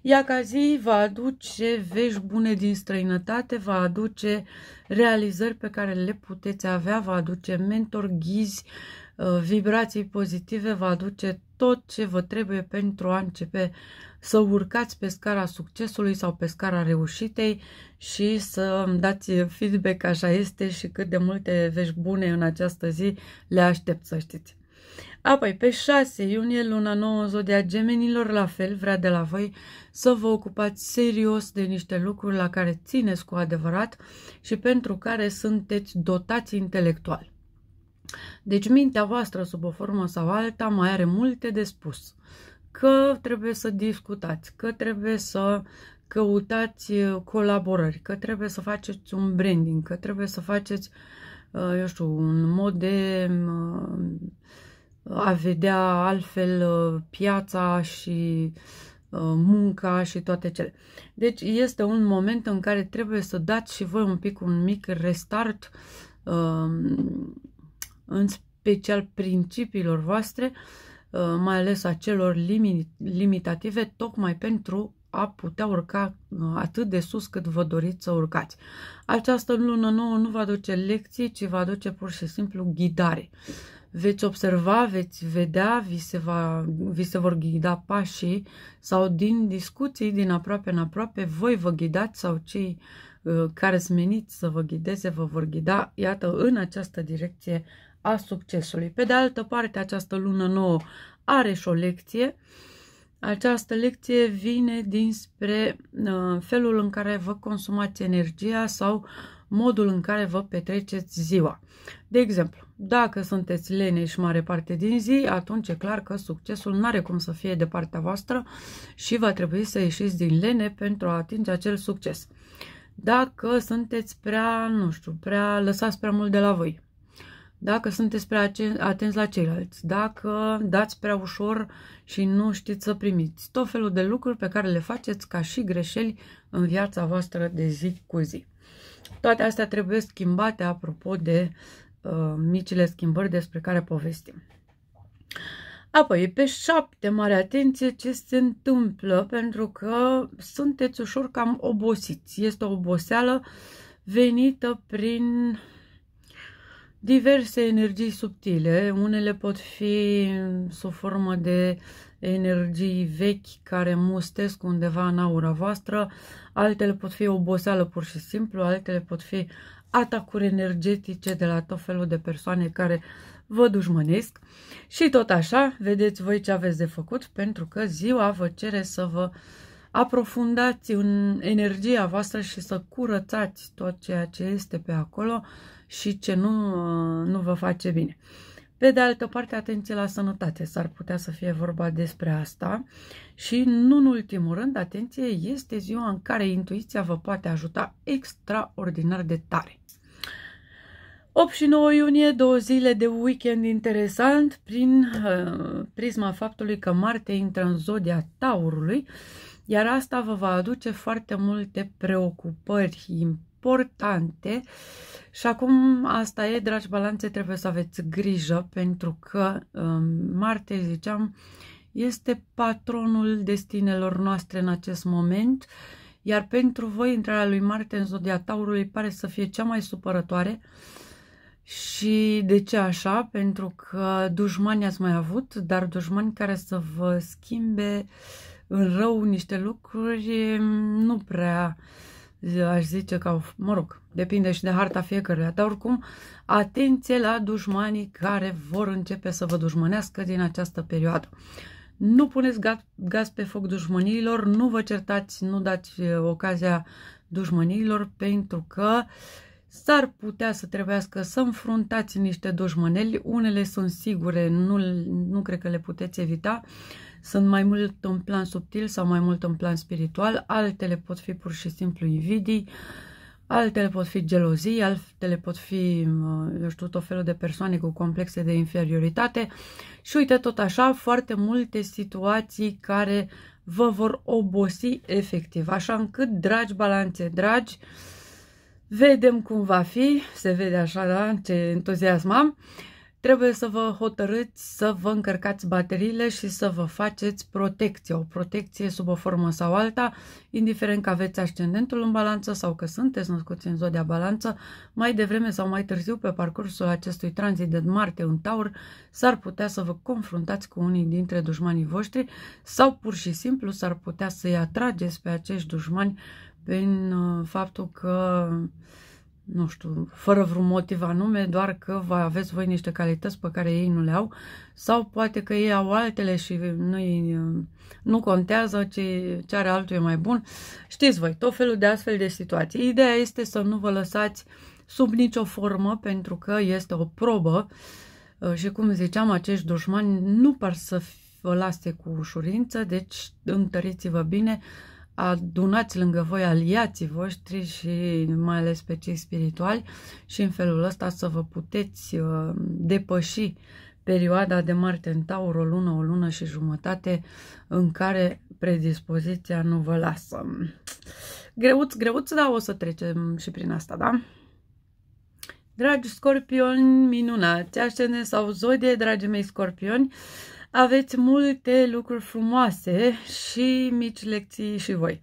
Iaca zi va aduce vești bune din străinătate, va aduce realizări pe care le puteți avea, va aduce mentor, ghizi, uh, Uh, vibrații pozitive vă aduce tot ce vă trebuie pentru a începe să urcați pe scara succesului sau pe scara reușitei și să îmi dați feedback așa este și cât de multe vești bune în această zi le aștept să știți. Apoi, pe 6 iunie, luna 9, zodia gemenilor, la fel, vrea de la voi să vă ocupați serios de niște lucruri la care țineți cu adevărat și pentru care sunteți dotați intelectual. Deci mintea voastră, sub o formă sau alta, mai are multe de spus. Că trebuie să discutați, că trebuie să căutați uh, colaborări, că trebuie să faceți un branding, că trebuie să faceți, uh, eu știu, un mod de uh, a vedea altfel piața și munca și toate cele. Deci este un moment în care trebuie să dați și voi un pic un mic restart în special principiilor voastre, uh, mai ales a celor limitative, tocmai pentru a putea urca uh, atât de sus cât vă doriți să urcați. Această lună nouă nu va aduce lecții, ci va aduce pur și simplu ghidare. Veți observa, veți vedea, vi se, va, vi se vor ghida pașii sau din discuții din aproape în aproape, voi vă ghidați sau cei uh, care smeniți să vă ghideze vă vor ghida, iată, în această direcție a succesului. Pe de altă parte, această lună nouă are și o lecție. Această lecție vine dinspre uh, felul în care vă consumați energia sau modul în care vă petreceți ziua. De exemplu, dacă sunteți leneși mare parte din zi, atunci e clar că succesul nu are cum să fie de partea voastră și va trebui să ieșiți din lene pentru a atinge acel succes. Dacă sunteți prea, nu știu, prea lăsați prea mult de la voi, dacă sunteți prea atenți la ceilalți, dacă dați prea ușor și nu știți să primiți tot felul de lucruri pe care le faceți ca și greșeli în viața voastră de zi cu zi. Toate astea trebuie schimbate apropo de uh, micile schimbări despre care povestim. Apoi, pe șapte, mare atenție ce se întâmplă, pentru că sunteți ușor cam obosiți. Este o oboseală venită prin diverse energii subtile. Unele pot fi sub formă de energii vechi care mustesc undeva în aura voastră, altele pot fi oboseală pur și simplu, altele pot fi atacuri energetice de la tot felul de persoane care vă dușmănesc și tot așa vedeți voi ce aveți de făcut pentru că ziua vă cere să vă aprofundați în energia voastră și să curățați tot ceea ce este pe acolo și ce nu, nu vă face bine. Pe de altă parte, atenție la sănătate, s-ar putea să fie vorba despre asta și nu în ultimul rând, atenție, este ziua în care intuiția vă poate ajuta extraordinar de tare. 8 și 9 iunie, două zile de weekend interesant prin uh, prisma faptului că Marte intră în zodia Taurului, iar asta vă va aduce foarte multe preocupări, importante și acum asta e, dragi balanțe, trebuie să aveți grijă pentru că um, Marte, ziceam, este patronul destinelor noastre în acest moment, iar pentru voi intrarea lui Marte în zodia Taurului pare să fie cea mai supărătoare și de ce așa? Pentru că dușmani ați mai avut, dar dușmani care să vă schimbe în rău niște lucruri mm, nu prea uh, aș zice că, mă rog, depinde și de harta fiecăruia, dar oricum, atenție la dușmanii care vor începe să vă dușmănească din această perioadă. Nu puneți gaz pe foc dușmăniilor, nu vă certați, nu dați ocazia dușmăniilor, pentru că s-ar putea să trebuiască să înfruntați niște dușmăneli, unele sunt sigure, nu, nu cred că le puteți evita, uh, sunt mai mult în plan subtil sau mai mult în plan spiritual, altele pot fi pur și simplu invidii, altele pot fi gelozii, altele pot fi, uh, eu știu, tot felul de persoane cu complexe de inferioritate și uite tot așa foarte multe situații care vă vor obosi efectiv, așa încât, dragi balanțe, dragi, vedem cum va fi, se vede așa, da, ce entuziasm am, trebuie să vă hotărâți să vă încărcați bateriile și să vă faceți protecție, o protecție sub o formă sau alta, indiferent că aveți ascendentul în balanță sau că sunteți născuți în zodia balanță, mai devreme sau mai târziu pe parcursul acestui tranzit de Marte în Taur s-ar putea să vă confruntați cu unii dintre dușmanii voștri sau pur și simplu s-ar putea să-i atrageți pe acești dușmani prin uh, faptul că uh, nu știu, fără vreun motiv anume, doar că vă aveți voi niște calități pe care ei nu le au sau poate că ei au altele și nu, nu contează ce, ce are altul e mai bun. Știți voi, tot felul de astfel de situații. Ideea este să nu vă lăsați sub nicio formă pentru că este o probă uh, și cum ziceam, acești dușmani nu par să vă lase cu ușurință, deci întăriți-vă bine, adunați lângă voi aliații voștri și mai ales pe cei spirituali și în felul ăsta să vă puteți uh, depăși perioada de Marte în Taur, o lună, o lună și jumătate în care predispoziția nu vă lasă. Greuț, greuț, dar o să trecem și prin asta, da? Dragi scorpioni minunați, ascendent sau zodie, dragii mei scorpioni, uh, aveți multe lucruri frumoase și mici lecții și voi.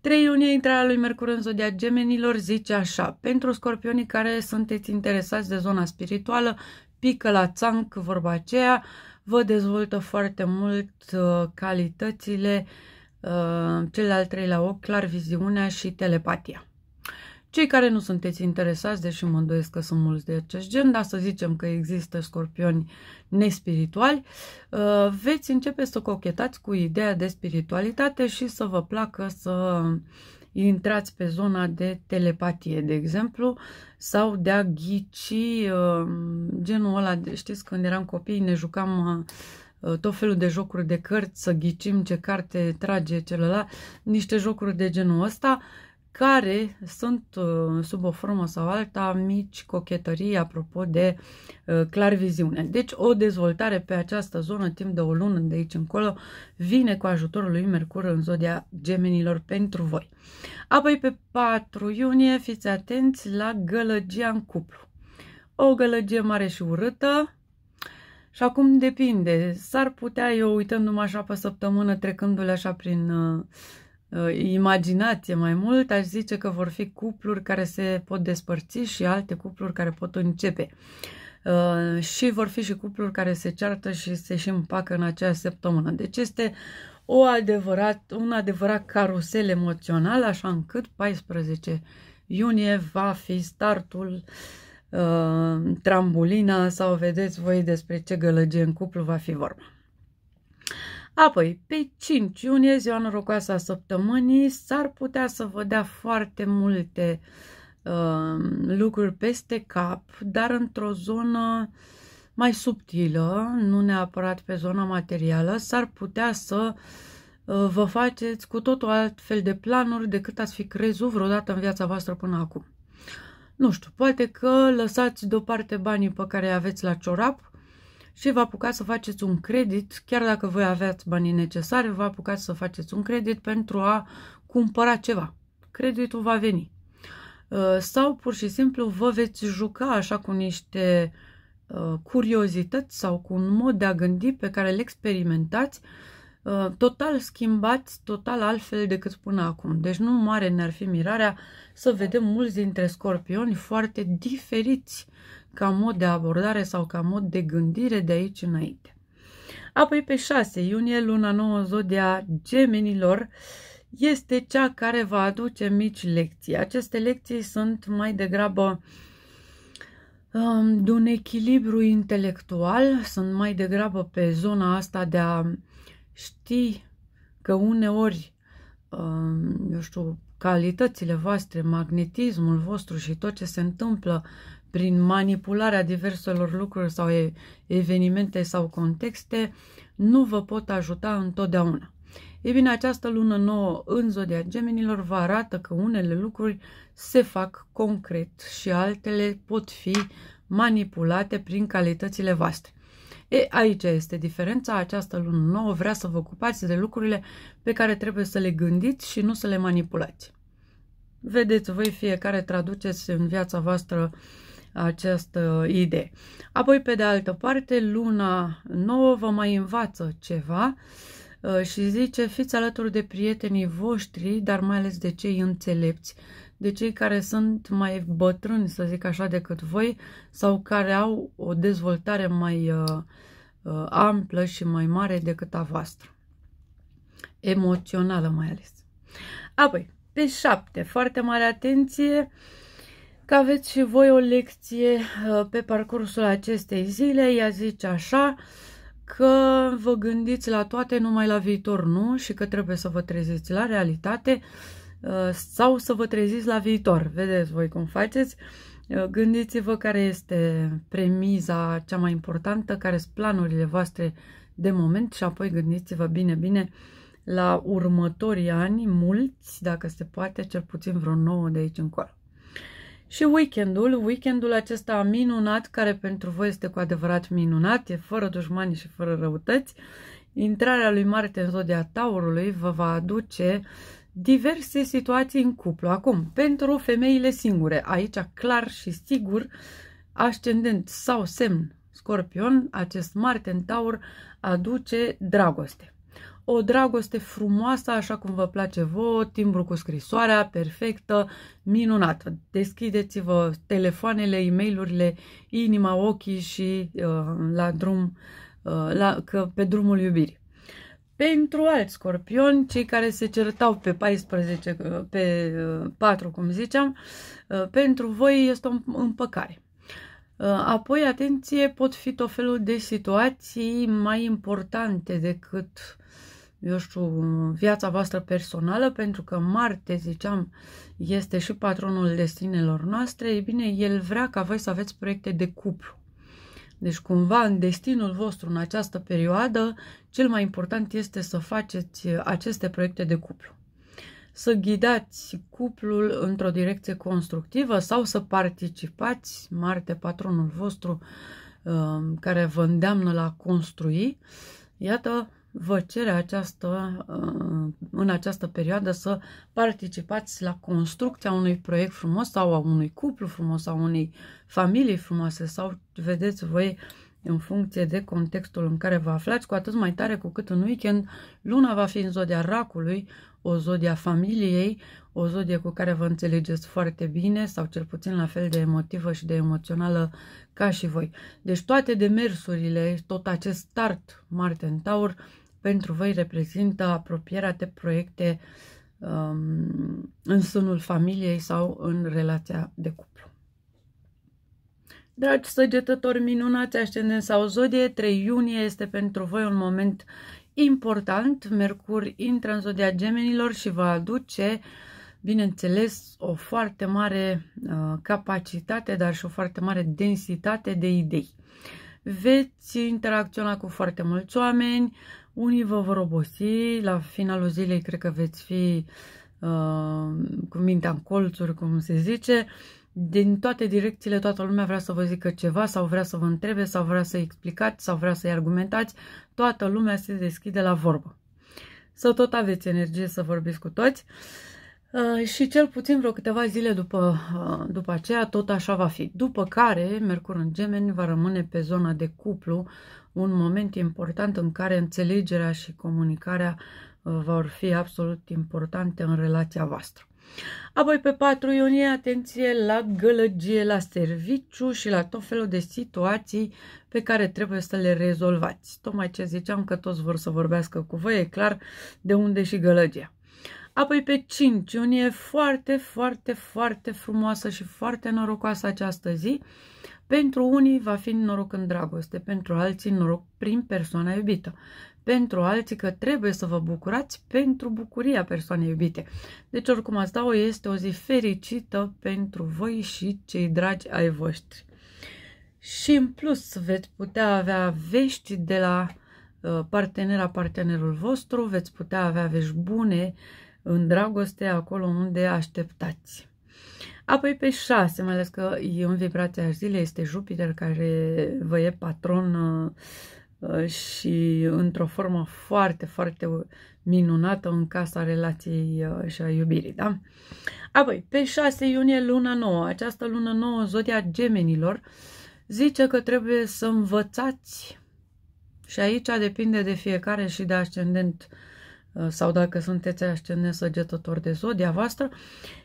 3 iunie, intrarea lui Mercur în zodia gemenilor zice așa. Pentru scorpionii care sunteți interesați de zona spirituală, pică la țanc vorba aceea, vă dezvoltă foarte mult uh, calitățile, uh, cele al treilea ochi, clar viziunea și telepatia. Cei care nu sunteți interesați, deși mă îndoiesc că sunt mulți de acest gen, dar să zicem că există scorpioni nespirituali, uh, veți începe să cochetați cu ideea de spiritualitate și să vă placă să intrați pe zona de telepatie, de exemplu, sau de a ghici uh, genul ăla, știți, când eram copii ne jucam uh, tot felul de jocuri de cărți, să ghicim ce carte trage celălalt, niște jocuri de genul ăsta, care sunt uh, sub o formă sau alta mici cochetării apropo de uh, clar viziune. Deci o dezvoltare pe această zonă timp de o lună de aici încolo vine cu ajutorul lui Mercur în zodia gemenilor pentru voi. Apoi pe 4 iunie fiți atenți la gălăgia în cuplu. O gălăgie mare și urâtă, și acum depinde, s-ar putea eu uitându-mă așa pe săptămână, trecându-le așa prin uh, Uh, imaginație mai mult, aș zice că vor fi cupluri care se pot despărți și alte cupluri care pot începe. Uh, și vor fi și cupluri care se ceartă și se și împacă în acea săptămână. Deci este o adevărat, un adevărat carusel emoțional, așa încât 14 iunie va fi startul uh, trambulina sau vedeți voi despre ce gălăgie în cuplu va fi vorba. Apoi, pe 5 iunie, ziua norocoasă a săptămânii, s-ar putea să vă dea foarte multe uh, lucruri peste cap, dar într-o zonă mai subtilă, nu neapărat pe zona materială, s-ar putea să uh, vă faceți cu totul fel de planuri decât ați fi crezut vreodată în viața voastră până acum. Nu știu, poate că lăsați deoparte banii pe care îi aveți la ciorap și vă apucați să faceți un credit, chiar dacă voi aveați banii necesare, vă apucați să faceți un credit pentru a cumpăra ceva. Creditul va veni. Uh, sau pur și simplu vă veți juca așa cu niște uh, curiozități sau cu un mod de a gândi pe care îl experimentați uh, total schimbați, total altfel decât până acum. Deci nu mare ne-ar fi mirarea să vedem mulți dintre scorpioni foarte diferiți ca mod de abordare sau ca mod de gândire de aici înainte. Apoi pe 6 iunie, luna nouă zodia gemenilor, este cea care va aduce mici lecții. Aceste lecții sunt mai degrabă um, de un echilibru intelectual, sunt mai degrabă pe zona asta de a ști că uneori, um, eu știu, calitățile voastre, magnetismul vostru și tot ce se întâmplă prin manipularea diverselor lucruri sau evenimente sau contexte, nu vă pot ajuta întotdeauna. Ei bine, această lună nouă în zodia gemenilor vă arată că unele lucruri se fac concret și altele pot fi manipulate prin calitățile voastre. E, aici este diferența, această lună nouă vrea să vă ocupați de lucrurile pe care trebuie să le gândiți și nu să le manipulați. Vedeți voi fiecare traduceți în viața voastră uh, această idee. Apoi, pe de altă parte, luna nouă vă mai învață ceva uh, și zice fiți alături de prietenii voștri, dar mai ales de cei înțelepți, de cei care sunt mai bătrâni, să zic așa, decât voi sau care au o dezvoltare mai uh, uh, amplă și mai mare decât a voastră. Emoțională mai ales. Apoi, pe șapte, foarte mare atenție, uh, că aveți și voi o lecție uh, pe parcursul acestei zile. Ea zice așa că vă gândiți la toate numai la viitor, nu? Și că trebuie să vă treziți la realitate uh, sau să vă treziți la viitor. Vedeți voi cum faceți. Uh, gândiți-vă care este premiza cea mai importantă, care sunt planurile voastre de moment și apoi gândiți-vă bine, bine la următorii ani, mulți, dacă se poate, cel puțin vreo nouă de aici încolo. Și weekendul, weekendul acesta minunat, care pentru voi este cu adevărat minunat, e fără dușmani și fără răutăți, intrarea lui Marte în zodia Taurului vă va aduce diverse situații în cuplu. Acum, pentru femeile singure, aici clar și sigur, ascendent sau semn scorpion, acest Marte în Taur aduce dragoste o dragoste frumoasă, așa cum vă place vouă, timbru cu scrisoarea, perfectă, minunată. Deschideți-vă telefoanele, e mail inima, ochii și uh, la drum, uh, la, că, pe drumul iubirii. Pentru alți scorpioni, cei care se certau pe 14, uh, pe 4, uh, cum ziceam, uh, pentru voi este o împăcare. Apoi, atenție, pot fi tot felul de situații mai importante decât eu știu, viața voastră personală, pentru că Marte, ziceam, este și patronul destinelor noastre, e bine, el vrea ca voi să aveți proiecte de cuplu. Deci, cumva, în destinul vostru, în această perioadă, cel mai important este să faceți aceste proiecte de cuplu. Să ghidați cuplul într-o direcție constructivă sau să participați, Marte, patronul vostru, uh, care vă îndeamnă la construi. Iată, vă cere această, uh, în această perioadă să participați la construcția unui proiect frumos sau a unui cuplu frumos sau unei familii frumoase sau vedeți voi în funcție de contextul în care vă aflați, cu atât mai tare cu cât în weekend luna va fi în zodia racului, o zodia familiei, o zodie cu care vă înțelegeți foarte bine sau cel puțin la fel de emotivă și de emoțională ca și voi. Deci toate demersurile, tot acest start Marte în Taur pentru voi reprezintă apropierea de proiecte um, în sânul familiei sau în relația de cuplu. Dragi săgetători minunați, ascendent sau zodie, 3 iunie este pentru voi un moment important. Mercur intră în zodia gemenilor și va aduce, bineînțeles, o foarte mare uh, capacitate, dar și o foarte mare densitate de idei. Veți interacționa cu foarte mulți oameni, unii vă vor obosi, la finalul zilei cred că veți fi uh, cu mintea în colțuri, cum se zice. Din toate direcțiile, toată lumea vrea să vă zică ceva sau vrea să vă întrebe sau vrea să explicați sau vrea să-i argumentați. Toată lumea se deschide la vorbă. Să tot aveți energie să vorbiți cu toți. Uh, Uh, și cel puțin vreo câteva zile după, uh, după aceea tot așa va fi. După care Mercur în Gemeni va rămâne pe zona de cuplu, un moment important în care înțelegerea și comunicarea uh, vor fi absolut importante în relația voastră. Apoi pe 4 iunie, atenție la gălăgie, la serviciu și la tot felul de situații pe care trebuie să le rezolvați. Tocmai ce ziceam că toți vor să vorbească cu voi, e clar de unde și gălăgia. Apoi pe 5 iunie, foarte, foarte, foarte frumoasă și foarte norocoasă această zi. Pentru unii va fi noroc în dragoste, pentru alții noroc prin persoana iubită. Pentru alții că trebuie să vă bucurați pentru bucuria persoanei iubite. Deci oricum asta o este o zi fericită pentru voi și cei dragi ai voștri. Și în plus veți putea avea vești de la uh, partenera partenerul vostru, veți putea avea vești bune în dragoste, acolo unde așteptați. Apoi pe 6, mai ales că în vibrația zilei este Jupiter care vă e patron uh, și într-o formă foarte, foarte minunată în casa relației uh, și a iubirii, da? Apoi, pe 6 iunie, luna nouă, această lună nouă, zodia gemenilor, zice că trebuie să învățați și aici depinde de fiecare și de ascendent uh, Uh, sau dacă sunteți ascendent săgetători de zodia voastră,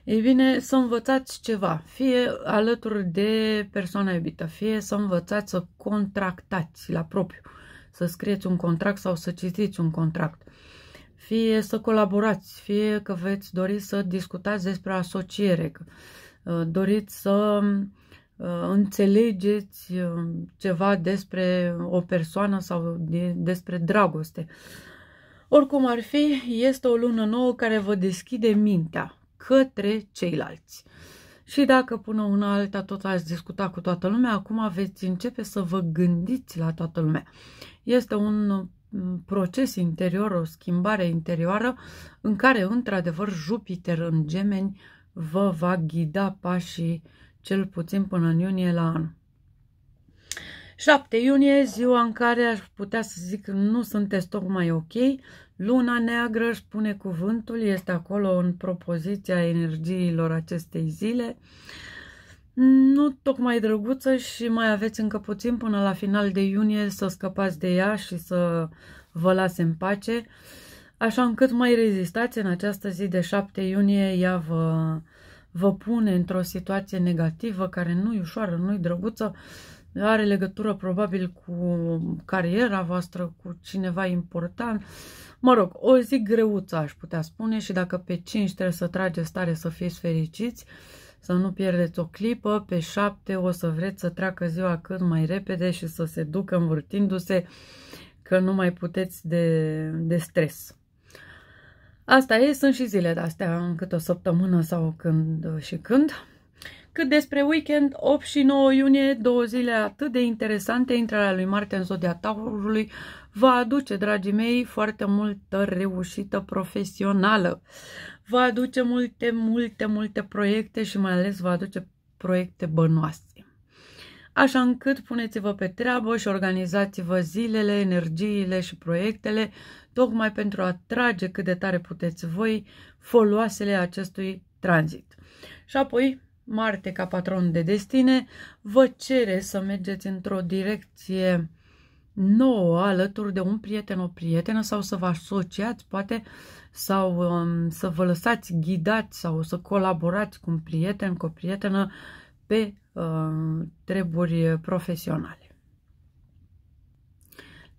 e bine să învățați ceva, fie alături de persoana iubită, fie să învățați să contractați la propriu, să scrieți un contract sau să citiți un contract, fie să colaborați, fie că veți dori să discutați despre asociere, că uh, doriți să uh, înțelegeți ceva despre o persoană sau despre dragoste oricum ar fi, este o lună nouă care vă deschide mintea către ceilalți. Și dacă până una alta tot ați discuta cu toată lumea, acum veți începe să vă gândiți la toată lumea. Este un mm, proces interior, o schimbare interioară în care, într-adevăr, Jupiter în gemeni vă va ghida pașii cel puțin până în iunie la anul. 7 iunie, ziua în care aș putea să zic că nu sunteți tocmai ok, luna neagră își pune cuvântul, este acolo în propoziția energiilor acestei zile, nu tocmai drăguță și mai aveți încă puțin până la final de iunie să scăpați de ea și să vă lase în pace, așa încât mai rezistați în această zi de 7 iunie, ea vă, vă pune într-o situație negativă care nu-i ușoară, nu-i drăguță, are legătură probabil cu cariera voastră, cu cineva important. Mă rog, o zi greuță aș putea spune și dacă pe 5 trebuie să trageți stare să fiți fericiți, să nu pierdeți o clipă, pe 7 o să vreți să treacă ziua cât mai repede și să se ducă învârtindu-se că nu mai puteți de, de stres. Asta e, sunt și de astea, în câte o săptămână sau când și când. Cât despre weekend, 8 și 9 iunie, două zile atât de interesante, intrarea lui Marte în zodia Taurului va aduce, dragii mei, foarte multă reușită profesională. Va aduce multe, multe, multe proiecte și mai ales va aduce proiecte bănoase. Așa încât puneți-vă pe treabă și organizați-vă zilele, energiile și proiectele tocmai pentru a trage cât de tare puteți voi foloasele acestui tranzit. Și apoi Marte ca patron de destine vă cere să mergeți într-o direcție nouă alături de un prieten, o prietenă sau să vă asociați poate sau um, să vă lăsați ghidați sau să colaborați cu un prieten, cu o prietenă pe uh, treburi profesionale.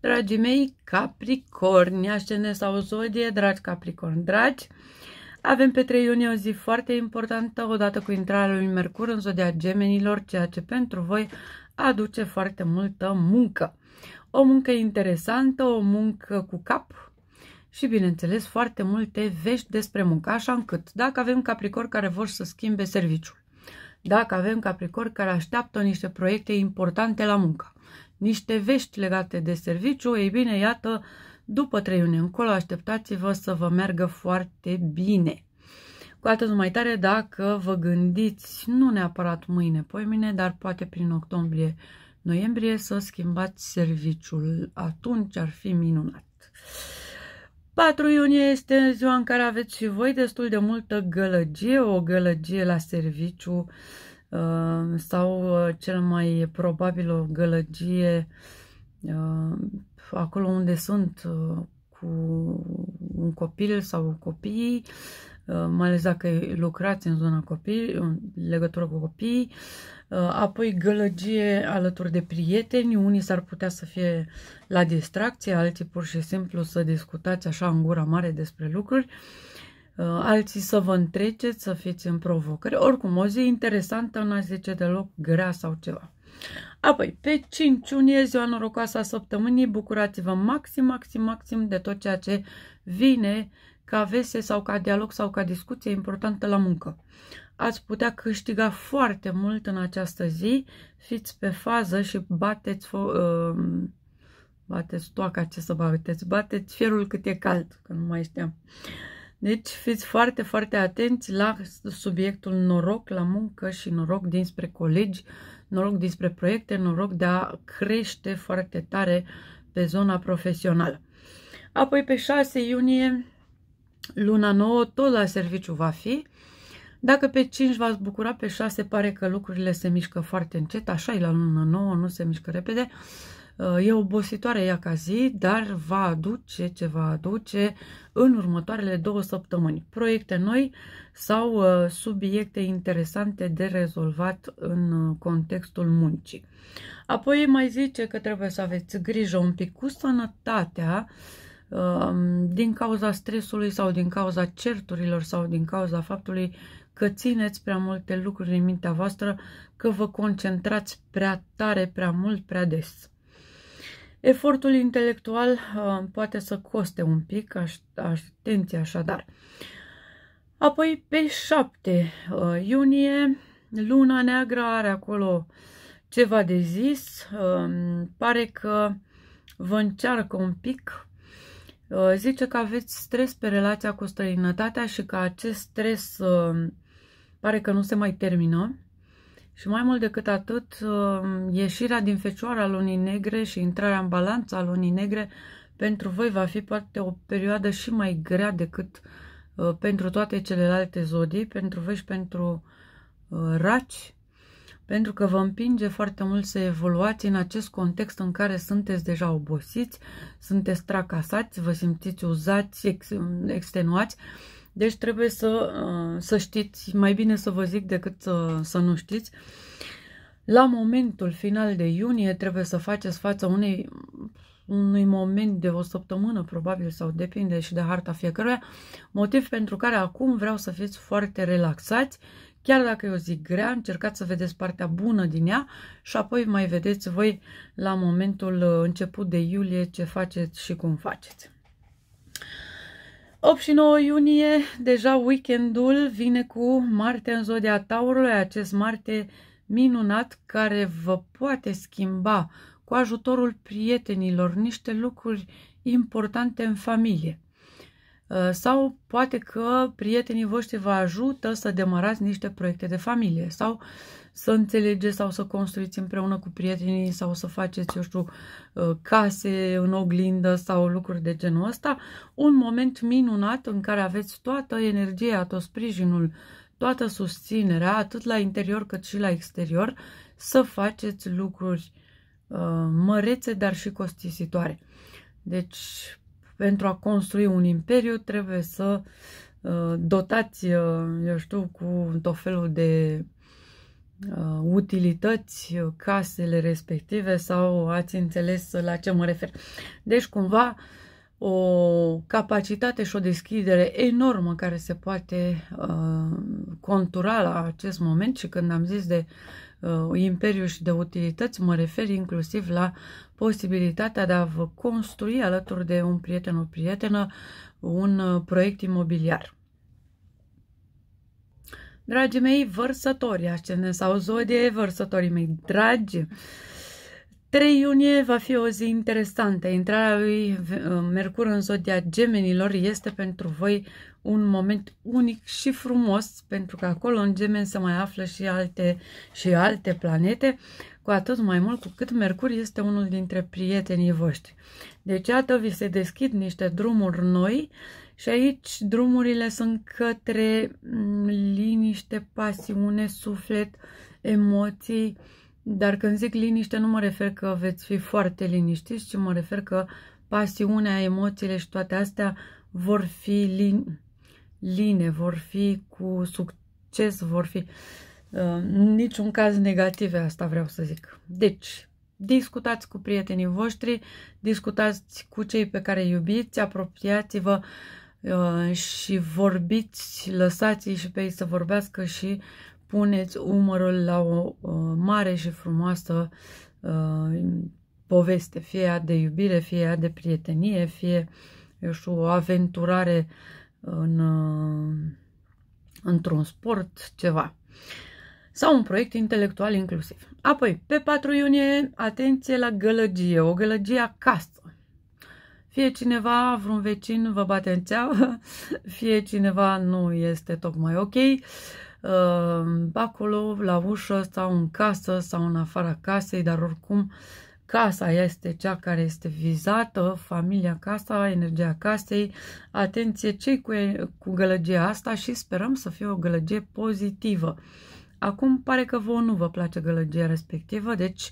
Dragii mei, Capricorni, ascendent sau zodie, dragi Capricorni, dragi, uh, avem pe 3 iunie o zi foarte importantă, odată cu intrarea lui Mercur în zodia gemenilor, ceea ce pentru voi aduce foarte multă muncă. O muncă interesantă, o muncă cu cap și, bineînțeles, foarte multe vești despre muncă, așa încât dacă avem capricori care vor să schimbe serviciul, dacă avem capricori care așteaptă niște proiecte importante la muncă, niște vești legate de serviciu, ei bine, iată, uh, după 3 iunie încolo, așteptați-vă să vă meargă foarte bine. Cu atât mai tare dacă vă gândiți, nu neapărat mâine, poimine, dar poate prin octombrie, noiembrie, să schimbați serviciul. Atunci ar fi minunat. 4 iunie este ziua în care aveți și voi destul de multă gălăgie, o gălăgie la serviciu uh, sau uh, cel mai probabil o gălăgie uh, acolo unde sunt uh, cu un copil sau copii, uh, mai ales dacă lucrați în zona copii, în legătură cu copii, uh, apoi gălăgie alături de prieteni, unii s-ar putea să fie la distracție, alții pur și simplu să discutați așa în gura mare despre lucruri, alții să vă întreceți, să fiți în provocări, oricum o zi interesantă, n-aș zice deloc grea sau ceva. Apoi, pe 5 iunie, ziua norocoasă a săptămânii, bucurați-vă maxim, maxim, maxim de tot ceea ce vine ca vese sau ca dialog sau ca discuție importantă la muncă. Ați putea câștiga foarte mult în această zi, fiți pe fază și bateți, uh, bateți toaca, ce să bateți, bateți fierul cât e cald, că nu mai știam. Deci fiți foarte, foarte atenți la subiectul noroc, la muncă și noroc dinspre colegi noroc despre proiecte, noroc de a crește foarte tare pe zona profesională. Apoi pe 6 iunie, luna nouă, tot la serviciu va fi. Dacă pe 5 v-ați bucurat, pe 6 pare că lucrurile se mișcă foarte încet, așa e la luna nouă, nu se mișcă repede. Uh, E obositoare ea ca zi, dar va aduce ce va aduce în următoarele două săptămâni. Proiecte noi sau uh, subiecte interesante de rezolvat în uh, contextul muncii. Apoi mai zice că trebuie să aveți grijă un pic cu sănătatea um, din cauza stresului sau din cauza certurilor sau din cauza faptului că țineți prea multe lucruri în mintea voastră, că vă concentrați prea tare, prea mult, prea des. Efortul intelectual uh, poate să coste un pic, aș, atenție așadar. Apoi, pe 7 uh, iunie, luna neagră are acolo ceva de zis. Uh, pare că vă încearcă un pic. Uh, zice că aveți stres pe relația cu străinătatea și că acest stres uh, pare că nu se mai termină. Și mai mult decât atât, um, ieșirea din fecioara lunii negre și intrarea în balanța lunii negre pentru voi va fi poate o perioadă și mai grea decât uh, pentru toate celelalte zodii, pentru voi și pentru uh, raci, pentru că vă împinge foarte mult să evoluați în acest context în care sunteți deja obosiți, sunteți tracasați, vă simțiți uzați, um, extenuați deci trebuie să, uh, să știți, mai bine să vă zic decât să, să nu știți. La momentul final de iunie trebuie să faceți față unei, unui moment de o săptămână, probabil, sau depinde și de harta fiecăruia, motiv pentru care acum vreau să fiți foarte relaxați Chiar dacă e o zi grea, încercați să vedeți partea bună din ea și apoi mai vedeți voi la momentul uh, început de iulie ce faceți și cum faceți. 8 și 9 iunie, deja weekendul vine cu Marte în zodia Taurului, acest Marte minunat care vă poate schimba cu ajutorul prietenilor niște lucruri importante în familie. Uh, sau poate că prietenii voștri vă ajută să demarați niște proiecte de familie sau să înțelegeți sau să construiți împreună cu prietenii sau să faceți, eu știu, uh, case în oglindă sau lucruri de genul ăsta. Un moment minunat în care aveți toată energia, tot sprijinul, toată susținerea, atât la interior cât și la exterior, să faceți lucruri uh, mărețe, dar și costisitoare. Deci, pentru a construi un imperiu trebuie să uh, dotați, uh, eu știu, cu tot felul de uh, utilități uh, casele respective sau ați înțeles la ce mă refer. Deci cumva o capacitate și o deschidere enormă care se poate uh, contura la acest moment și când am zis de Uh, imperiu și de utilități, mă refer inclusiv la posibilitatea de a vă construi alături de un prieten, o prietenă, un uh, proiect imobiliar. Dragii mei vărsătorii, ascendent sau zodie, vărsătorii mei dragi, 3 iunie va fi o zi interesantă. Intrarea lui uh, Mercur în zodia gemenilor este pentru voi un moment unic și frumos, pentru că acolo în gemeni se mai află și alte, și alte planete, cu atât mai mult cu cât Mercur este unul dintre prietenii voștri. Deci, iată, vi se deschid niște drumuri noi și aici drumurile sunt către mm, liniște, pasiune, suflet, emoții, dar când zic liniște nu mă refer că veți fi foarte liniștiți, ci mă refer că pasiunea, emoțiile și toate astea vor fi liniște line, vor fi cu succes, vor fi uh, niciun caz negative, asta vreau să zic. Deci, discutați cu prietenii voștri, discutați cu cei pe care iubiți, apropiați-vă uh, și vorbiți, lăsați-i și pe ei să vorbească și puneți umărul la o uh, mare și frumoasă uh, poveste, fie ea de iubire, fie ea de prietenie, fie eu știu, o aventurare uh, în, uh, într-un sport, ceva. Sau un proiect intelectual inclusiv. Apoi, pe 4 iunie, atenție la gălăgie, o gălăgie acasă. Fie cineva, vreun vecin vă bate în țeavă, fie cineva nu este tocmai ok. Uh, acolo, la ușă sau în casă sau în afara casei, dar oricum Casa este cea care este vizată, familia casa, energia casei. Atenție cei cu, cu gălăgia asta și sperăm să fie o gălăgie pozitivă. Acum pare că vouă nu vă place gălăgia respectivă, deci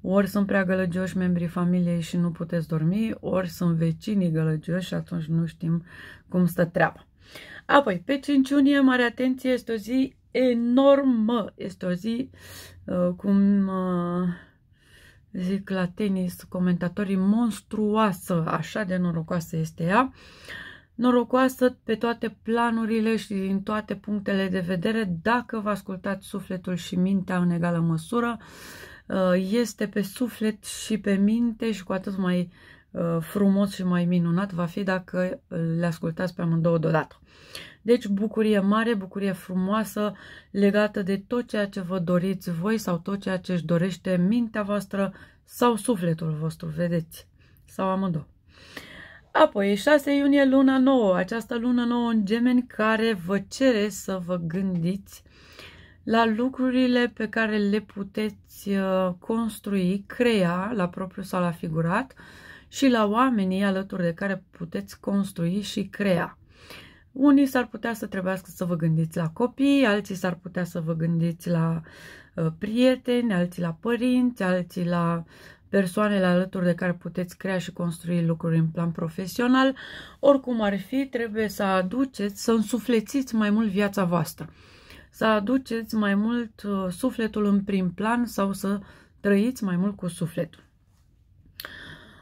ori sunt prea gălăgioși membrii familiei și nu puteți dormi, ori sunt vecinii gălăgioși și atunci nu știm cum stă treaba. Apoi, pe 5 iunie, mare atenție, este o zi enormă, este o zi uh, cum... Uh, zic la tenis, comentatorii, monstruoasă, așa de norocoasă este ea, norocoasă pe toate planurile și din toate punctele de vedere, dacă vă ascultați sufletul și mintea în egală măsură, uh, este pe suflet și pe minte și cu atât mai uh, frumos și mai minunat va fi dacă le ascultați pe amândouă deodată. Deci bucurie mare, bucurie frumoasă, legată de tot ceea ce vă doriți voi sau tot ceea ce își dorește mintea voastră sau sufletul vostru, vedeți, sau amândouă. Apoi, 6 iunie, luna nouă, această lună nouă în gemeni care vă cere să vă gândiți la lucrurile pe care le puteți uh, construi, crea, la propriu sau la figurat, și la oamenii alături de care puteți construi și crea. Unii s-ar putea să trebuiască să vă gândiți la copii, alții s-ar putea să vă gândiți la uh, prieteni, alții la părinți, alții la persoanele alături de care puteți crea și construi lucruri în plan profesional. Oricum ar fi, trebuie să aduceți, să însuflețiți mai mult viața voastră. Să aduceți mai mult uh, sufletul în prim plan sau să trăiți mai mult cu sufletul.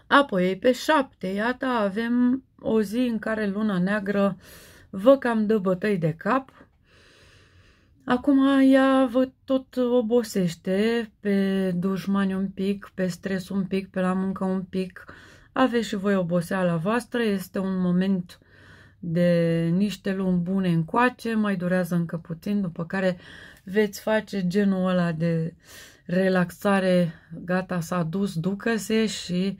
Apoi, pe șapte, iată, avem o zi în care luna neagră uh, vă cam dă bătăi de cap. Acum ea vă tot obosește pe dușmani un pic, pe stres un pic, pe la muncă un pic. Aveți și voi oboseala voastră, este un moment de niște luni bune încoace, mai durează încă puțin, după care veți face genul ăla de relaxare, gata, s-a dus, ducă-se și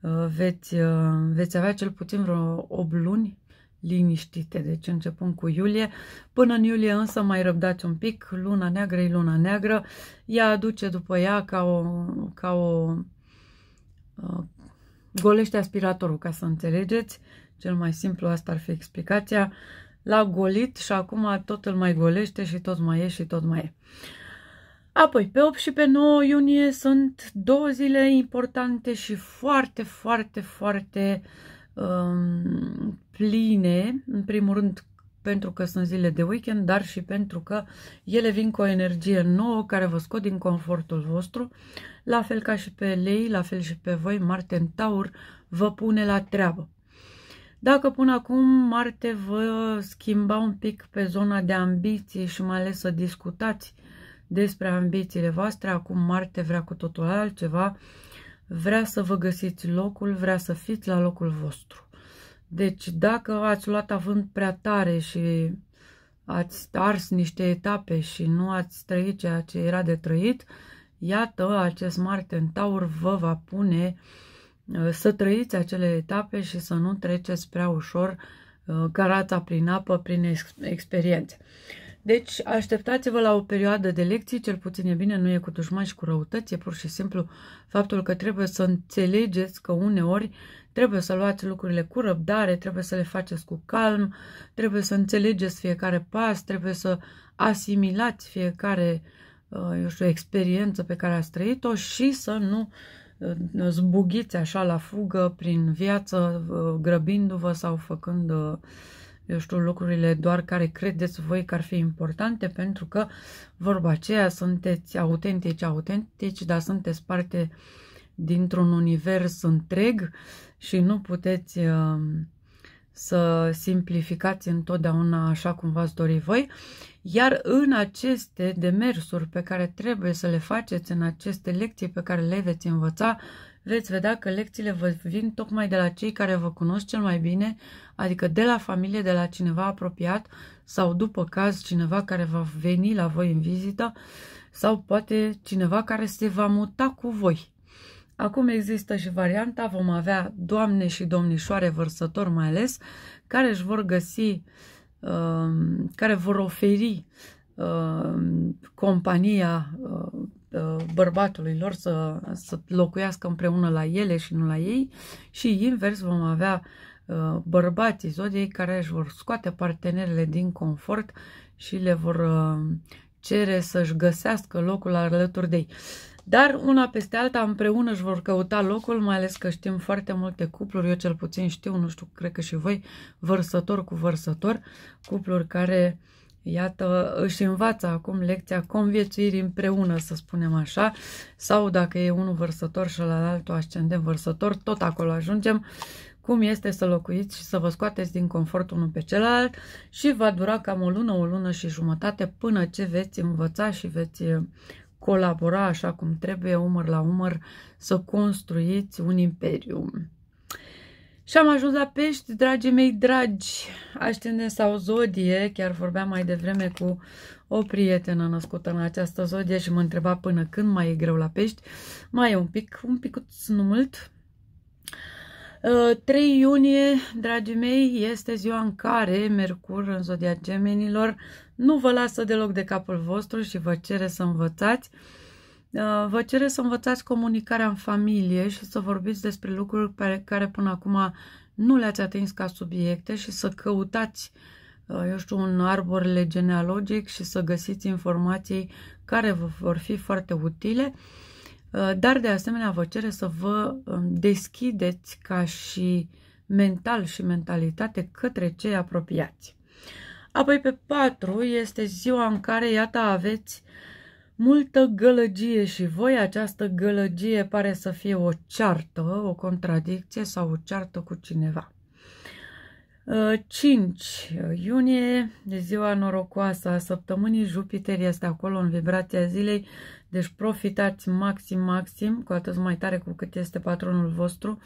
uh, veți, uh, veți avea cel puțin vreo 8 luni liniștite. Deci începând cu iulie, până în iulie însă mai răbdați un pic, luna neagră e luna neagră, ea aduce după ea ca o, ca o uh, golește aspiratorul, ca să înțelegeți, cel mai simplu asta ar fi explicația, l-a golit și acum tot îl mai golește și tot mai e și tot mai e. Apoi, pe 8 și pe 9 iunie sunt două zile importante și foarte, foarte, foarte um, pline, în primul rând pentru că sunt zile de weekend, dar și pentru că ele vin cu o energie nouă care vă scot din confortul vostru, la fel ca și pe lei, la fel și pe voi, Marte în Taur vă pune la treabă. Dacă până acum Marte vă schimba un pic pe zona de ambiții și mai ales să discutați despre ambițiile voastre, acum Marte vrea cu totul altceva, vrea să vă găsiți locul, vrea să fiți la locul vostru. Deci dacă ați luat având prea tare și ați ars niște etape și nu ați trăit ceea ce era de trăit, iată, acest în Taur vă va pune uh, să trăiți acele etape și să nu treceți prea ușor uh, carața prin apă, prin experiențe. Deci așteptați-vă la o perioadă de lecții, cel puțin e bine, nu e cu dușmani și cu răutăți, e pur și simplu faptul că trebuie să înțelegeți că uneori Trebuie să luați lucrurile cu răbdare, trebuie să le faceți cu calm, trebuie să înțelegeți fiecare pas, trebuie să asimilați fiecare uh, eu știu, experiență pe care ați trăit-o și să nu uh, zbugiți așa la fugă prin viață, uh, grăbindu-vă sau făcând eu știu, lucrurile doar care credeți voi că ar fi importante, pentru că, vorba aceea, sunteți autentici, autentici, dar sunteți parte dintr-un univers întreg și nu puteți um, să simplificați întotdeauna așa cum v-ați dori voi, iar în aceste demersuri pe care trebuie să le faceți, în aceste lecții pe care le veți învăța, veți vedea că lecțiile vă vin tocmai de la cei care vă cunosc cel mai bine, adică de la familie, de la cineva apropiat sau după caz cineva care va veni la voi în vizită sau poate cineva care se va muta cu voi. Acum există și varianta, vom avea doamne și domnișoare vărsători mai ales, care își vor găsi, um, care vor oferi um, compania uh, uh, bărbatului lor să, să locuiască împreună la ele și nu la ei și invers vom avea uh, bărbații zodiei care își vor scoate partenerele din confort și le vor cere să-și găsească locul alături de ei. Dar una peste alta împreună își vor căuta locul, mai ales că știm foarte multe cupluri, eu cel puțin știu, nu știu, cred că și voi, vărsător cu vărsător, cupluri care, iată, își învață acum lecția conviețuirii împreună, să spunem așa, sau dacă e unul vărsător și la altul ascendent vărsător, tot acolo ajungem, cum este să locuiți și să vă scoateți din confort unul pe celălalt și va dura cam o lună, o lună și jumătate până ce veți învăța și veți colabora așa cum trebuie, umăr la umăr, să construiți un imperiu. Și am ajuns la pești, dragii mei dragi, aștende sau zodie, chiar vorbeam mai devreme cu o prietenă născută în această zodie și mă întreba până când mai e greu la pești. Mai e un pic, un picuț, nu mult. 3 uh, iunie, dragii mei, este ziua în care Mercur în zodia gemenilor nu vă lasă deloc de capul vostru și vă cere să învățați. Uh, vă cere să învățați comunicarea în familie și să vorbiți despre lucruri pe care până acum nu le-ați atins ca subiecte și să căutați, uh, eu știu, un arborele genealogic și să găsiți informații care vă vor fi foarte utile. Uh, dar de asemenea vă cere să vă um, deschideți ca și mental și mentalitate către cei apropiați. Apoi pe 4 este ziua în care, iată, aveți multă gălăgie și voi această gălăgie pare să fie o ceartă, o contradicție sau o ceartă cu cineva. 5 ă, iunie, ziua norocoasă a săptămânii, Jupiter este acolo în vibrația zilei, deci profitați maxim, maxim, cu atât mai tare cu cât este patronul vostru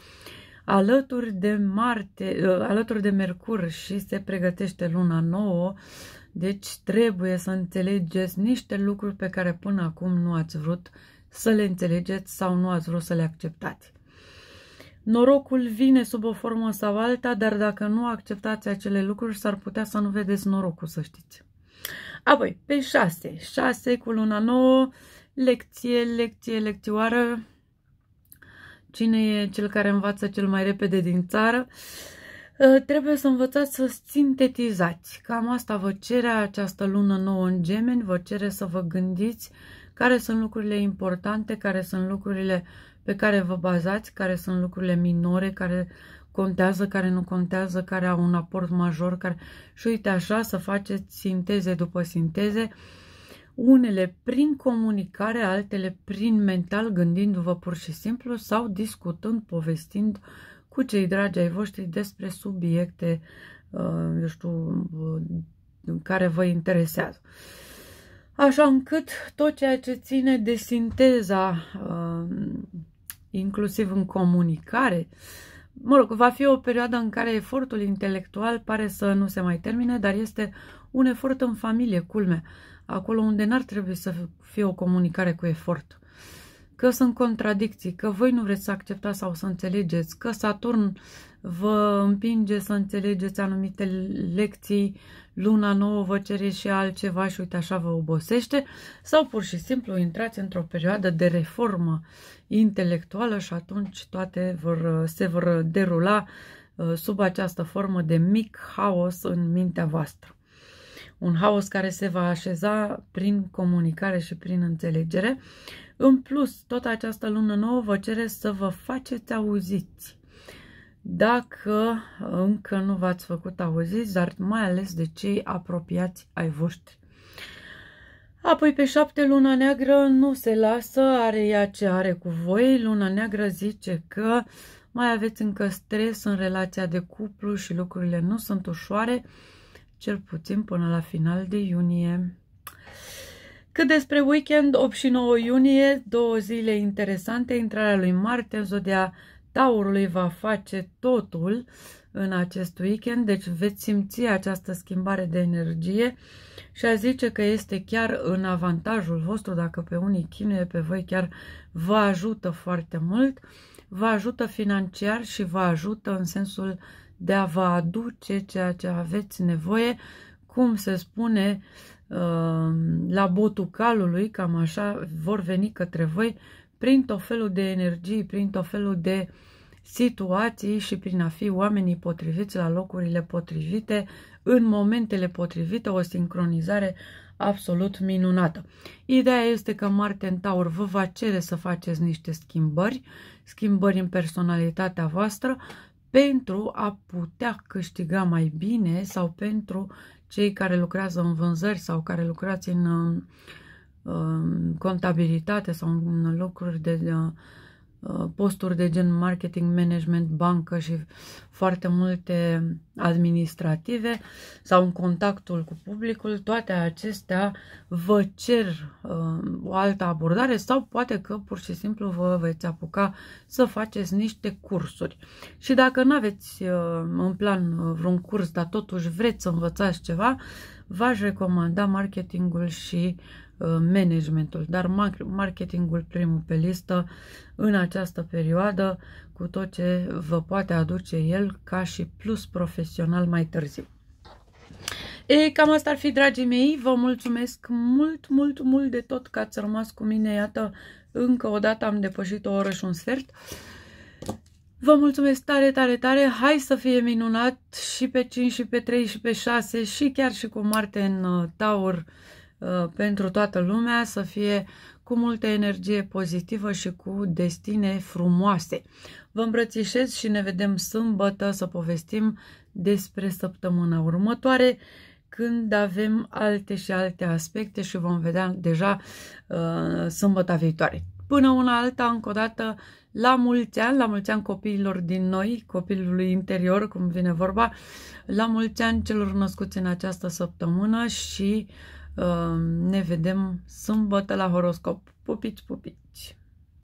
alături de Marte, uh, alături de Mercur și se pregătește luna nouă, deci trebuie să înțelegeți niște lucruri pe care până acum nu ați vrut să le înțelegeți sau nu ați vrut să le acceptați. Norocul vine sub o formă sau alta, dar dacă nu acceptați acele lucruri, s-ar putea să nu vedeți norocul, să știți. Apoi, pe 6, 6 cu luna Nouă, lecție, lecție, lecțioară, Cine e cel care învață cel mai repede din țară? Ă, trebuie să învățați să sintetizați. Cam asta vă cere această lună nouă în gemeni, vă cere să vă gândiți care sunt lucrurile importante, care sunt lucrurile pe care vă bazați, care sunt lucrurile minore, care contează, care nu contează, care au un aport major. Care... Și uite așa, să faceți sinteze după sinteze, unele prin comunicare, altele prin mental, gândindu-vă pur și simplu sau discutând, povestind cu cei dragi ai voștri despre subiecte, uh, eu știu, uh, care vă interesează. Așa încât tot ceea ce ține de sinteza, uh, inclusiv în comunicare, mă rog, va fi o perioadă în care efortul intelectual pare să nu se mai termine, dar este un efort în familie, culme acolo unde n-ar trebui să fie o comunicare cu efort. Că sunt contradicții, că voi nu vreți să acceptați sau să înțelegeți, că Saturn vă împinge să înțelegeți anumite lecții, luna nouă vă cere și altceva și uite așa vă obosește, sau pur și simplu intrați într-o perioadă de reformă intelectuală și atunci toate vor, se vor derula uh, sub această formă de mic haos în mintea voastră un haos care se va așeza prin comunicare și prin înțelegere. În plus, tot această lună nouă vă cere să vă faceți auziți. Dacă încă nu v-ați făcut auziți, dar mai ales de cei apropiați ai voștri. Apoi pe șapte, luna neagră nu se lasă, are ea ce are cu voi. Luna neagră zice că mai aveți încă stres în relația de cuplu și lucrurile nu sunt ușoare. Uh, cel puțin până la final de iunie. Cât despre weekend, 8 și 9 iunie, două zile interesante, intrarea lui Marte în zodia Taurului va face totul în acest weekend, deci veți simți această schimbare de energie și a zice că este chiar în avantajul vostru, dacă pe unii chinuie, pe voi chiar vă ajută foarte mult, vă ajută financiar și vă ajută în sensul de a vă aduce ceea ce aveți nevoie, cum se spune uh, la botul calului, cam așa vor veni către voi prin tot felul de energii, prin tot felul de situații și prin a fi oamenii potriviți la locurile potrivite, în momentele potrivite, o sincronizare absolut minunată. Ideea este că Marte în Taur vă va cere să faceți niște schimbări, schimbări în personalitatea voastră, pentru a putea câștiga mai bine sau pentru cei care lucrează în vânzări sau care lucrați în, în um, um, contabilitate sau în lucruri de, de Uh, posturi de gen marketing, management, bancă și foarte multe administrative sau în contactul cu publicul, toate acestea vă cer uh, o altă abordare sau poate că pur și simplu vă veți apuca să faceți niște cursuri. Și dacă nu aveți uh, în plan vreun curs, dar totuși vreți să învățați ceva, v-aș recomanda marketingul și uh, Uh, managementul, dar marketingul primul pe listă în această perioadă cu tot ce vă poate aduce el ca și plus profesional mai târziu. E, cam asta ar fi, dragii mei. Vă mulțumesc mult, mult, mult de tot că ați rămas cu mine. Iată, încă o dată am depășit o oră și un sfert. Vă mulțumesc tare, tare, tare. Hai să fie minunat și pe 5 și pe 3 și pe 6 și chiar și cu Marte în uh, Taur. Uh, pentru toată lumea, să fie cu multă energie pozitivă și cu destine frumoase. Vă îmbrățișez și ne vedem sâmbătă să povestim despre săptămâna următoare când avem alte și alte aspecte și vom vedea deja uh, sâmbăta viitoare. Până una alta, încă o dată, la mulți ani, la mulți ani copiilor din noi, copilului interior, cum vine vorba, la mulți ani celor născuți în această săptămână și uh, Ehm, ne vedem sâmbătă la horoscop. Pupici, pupici!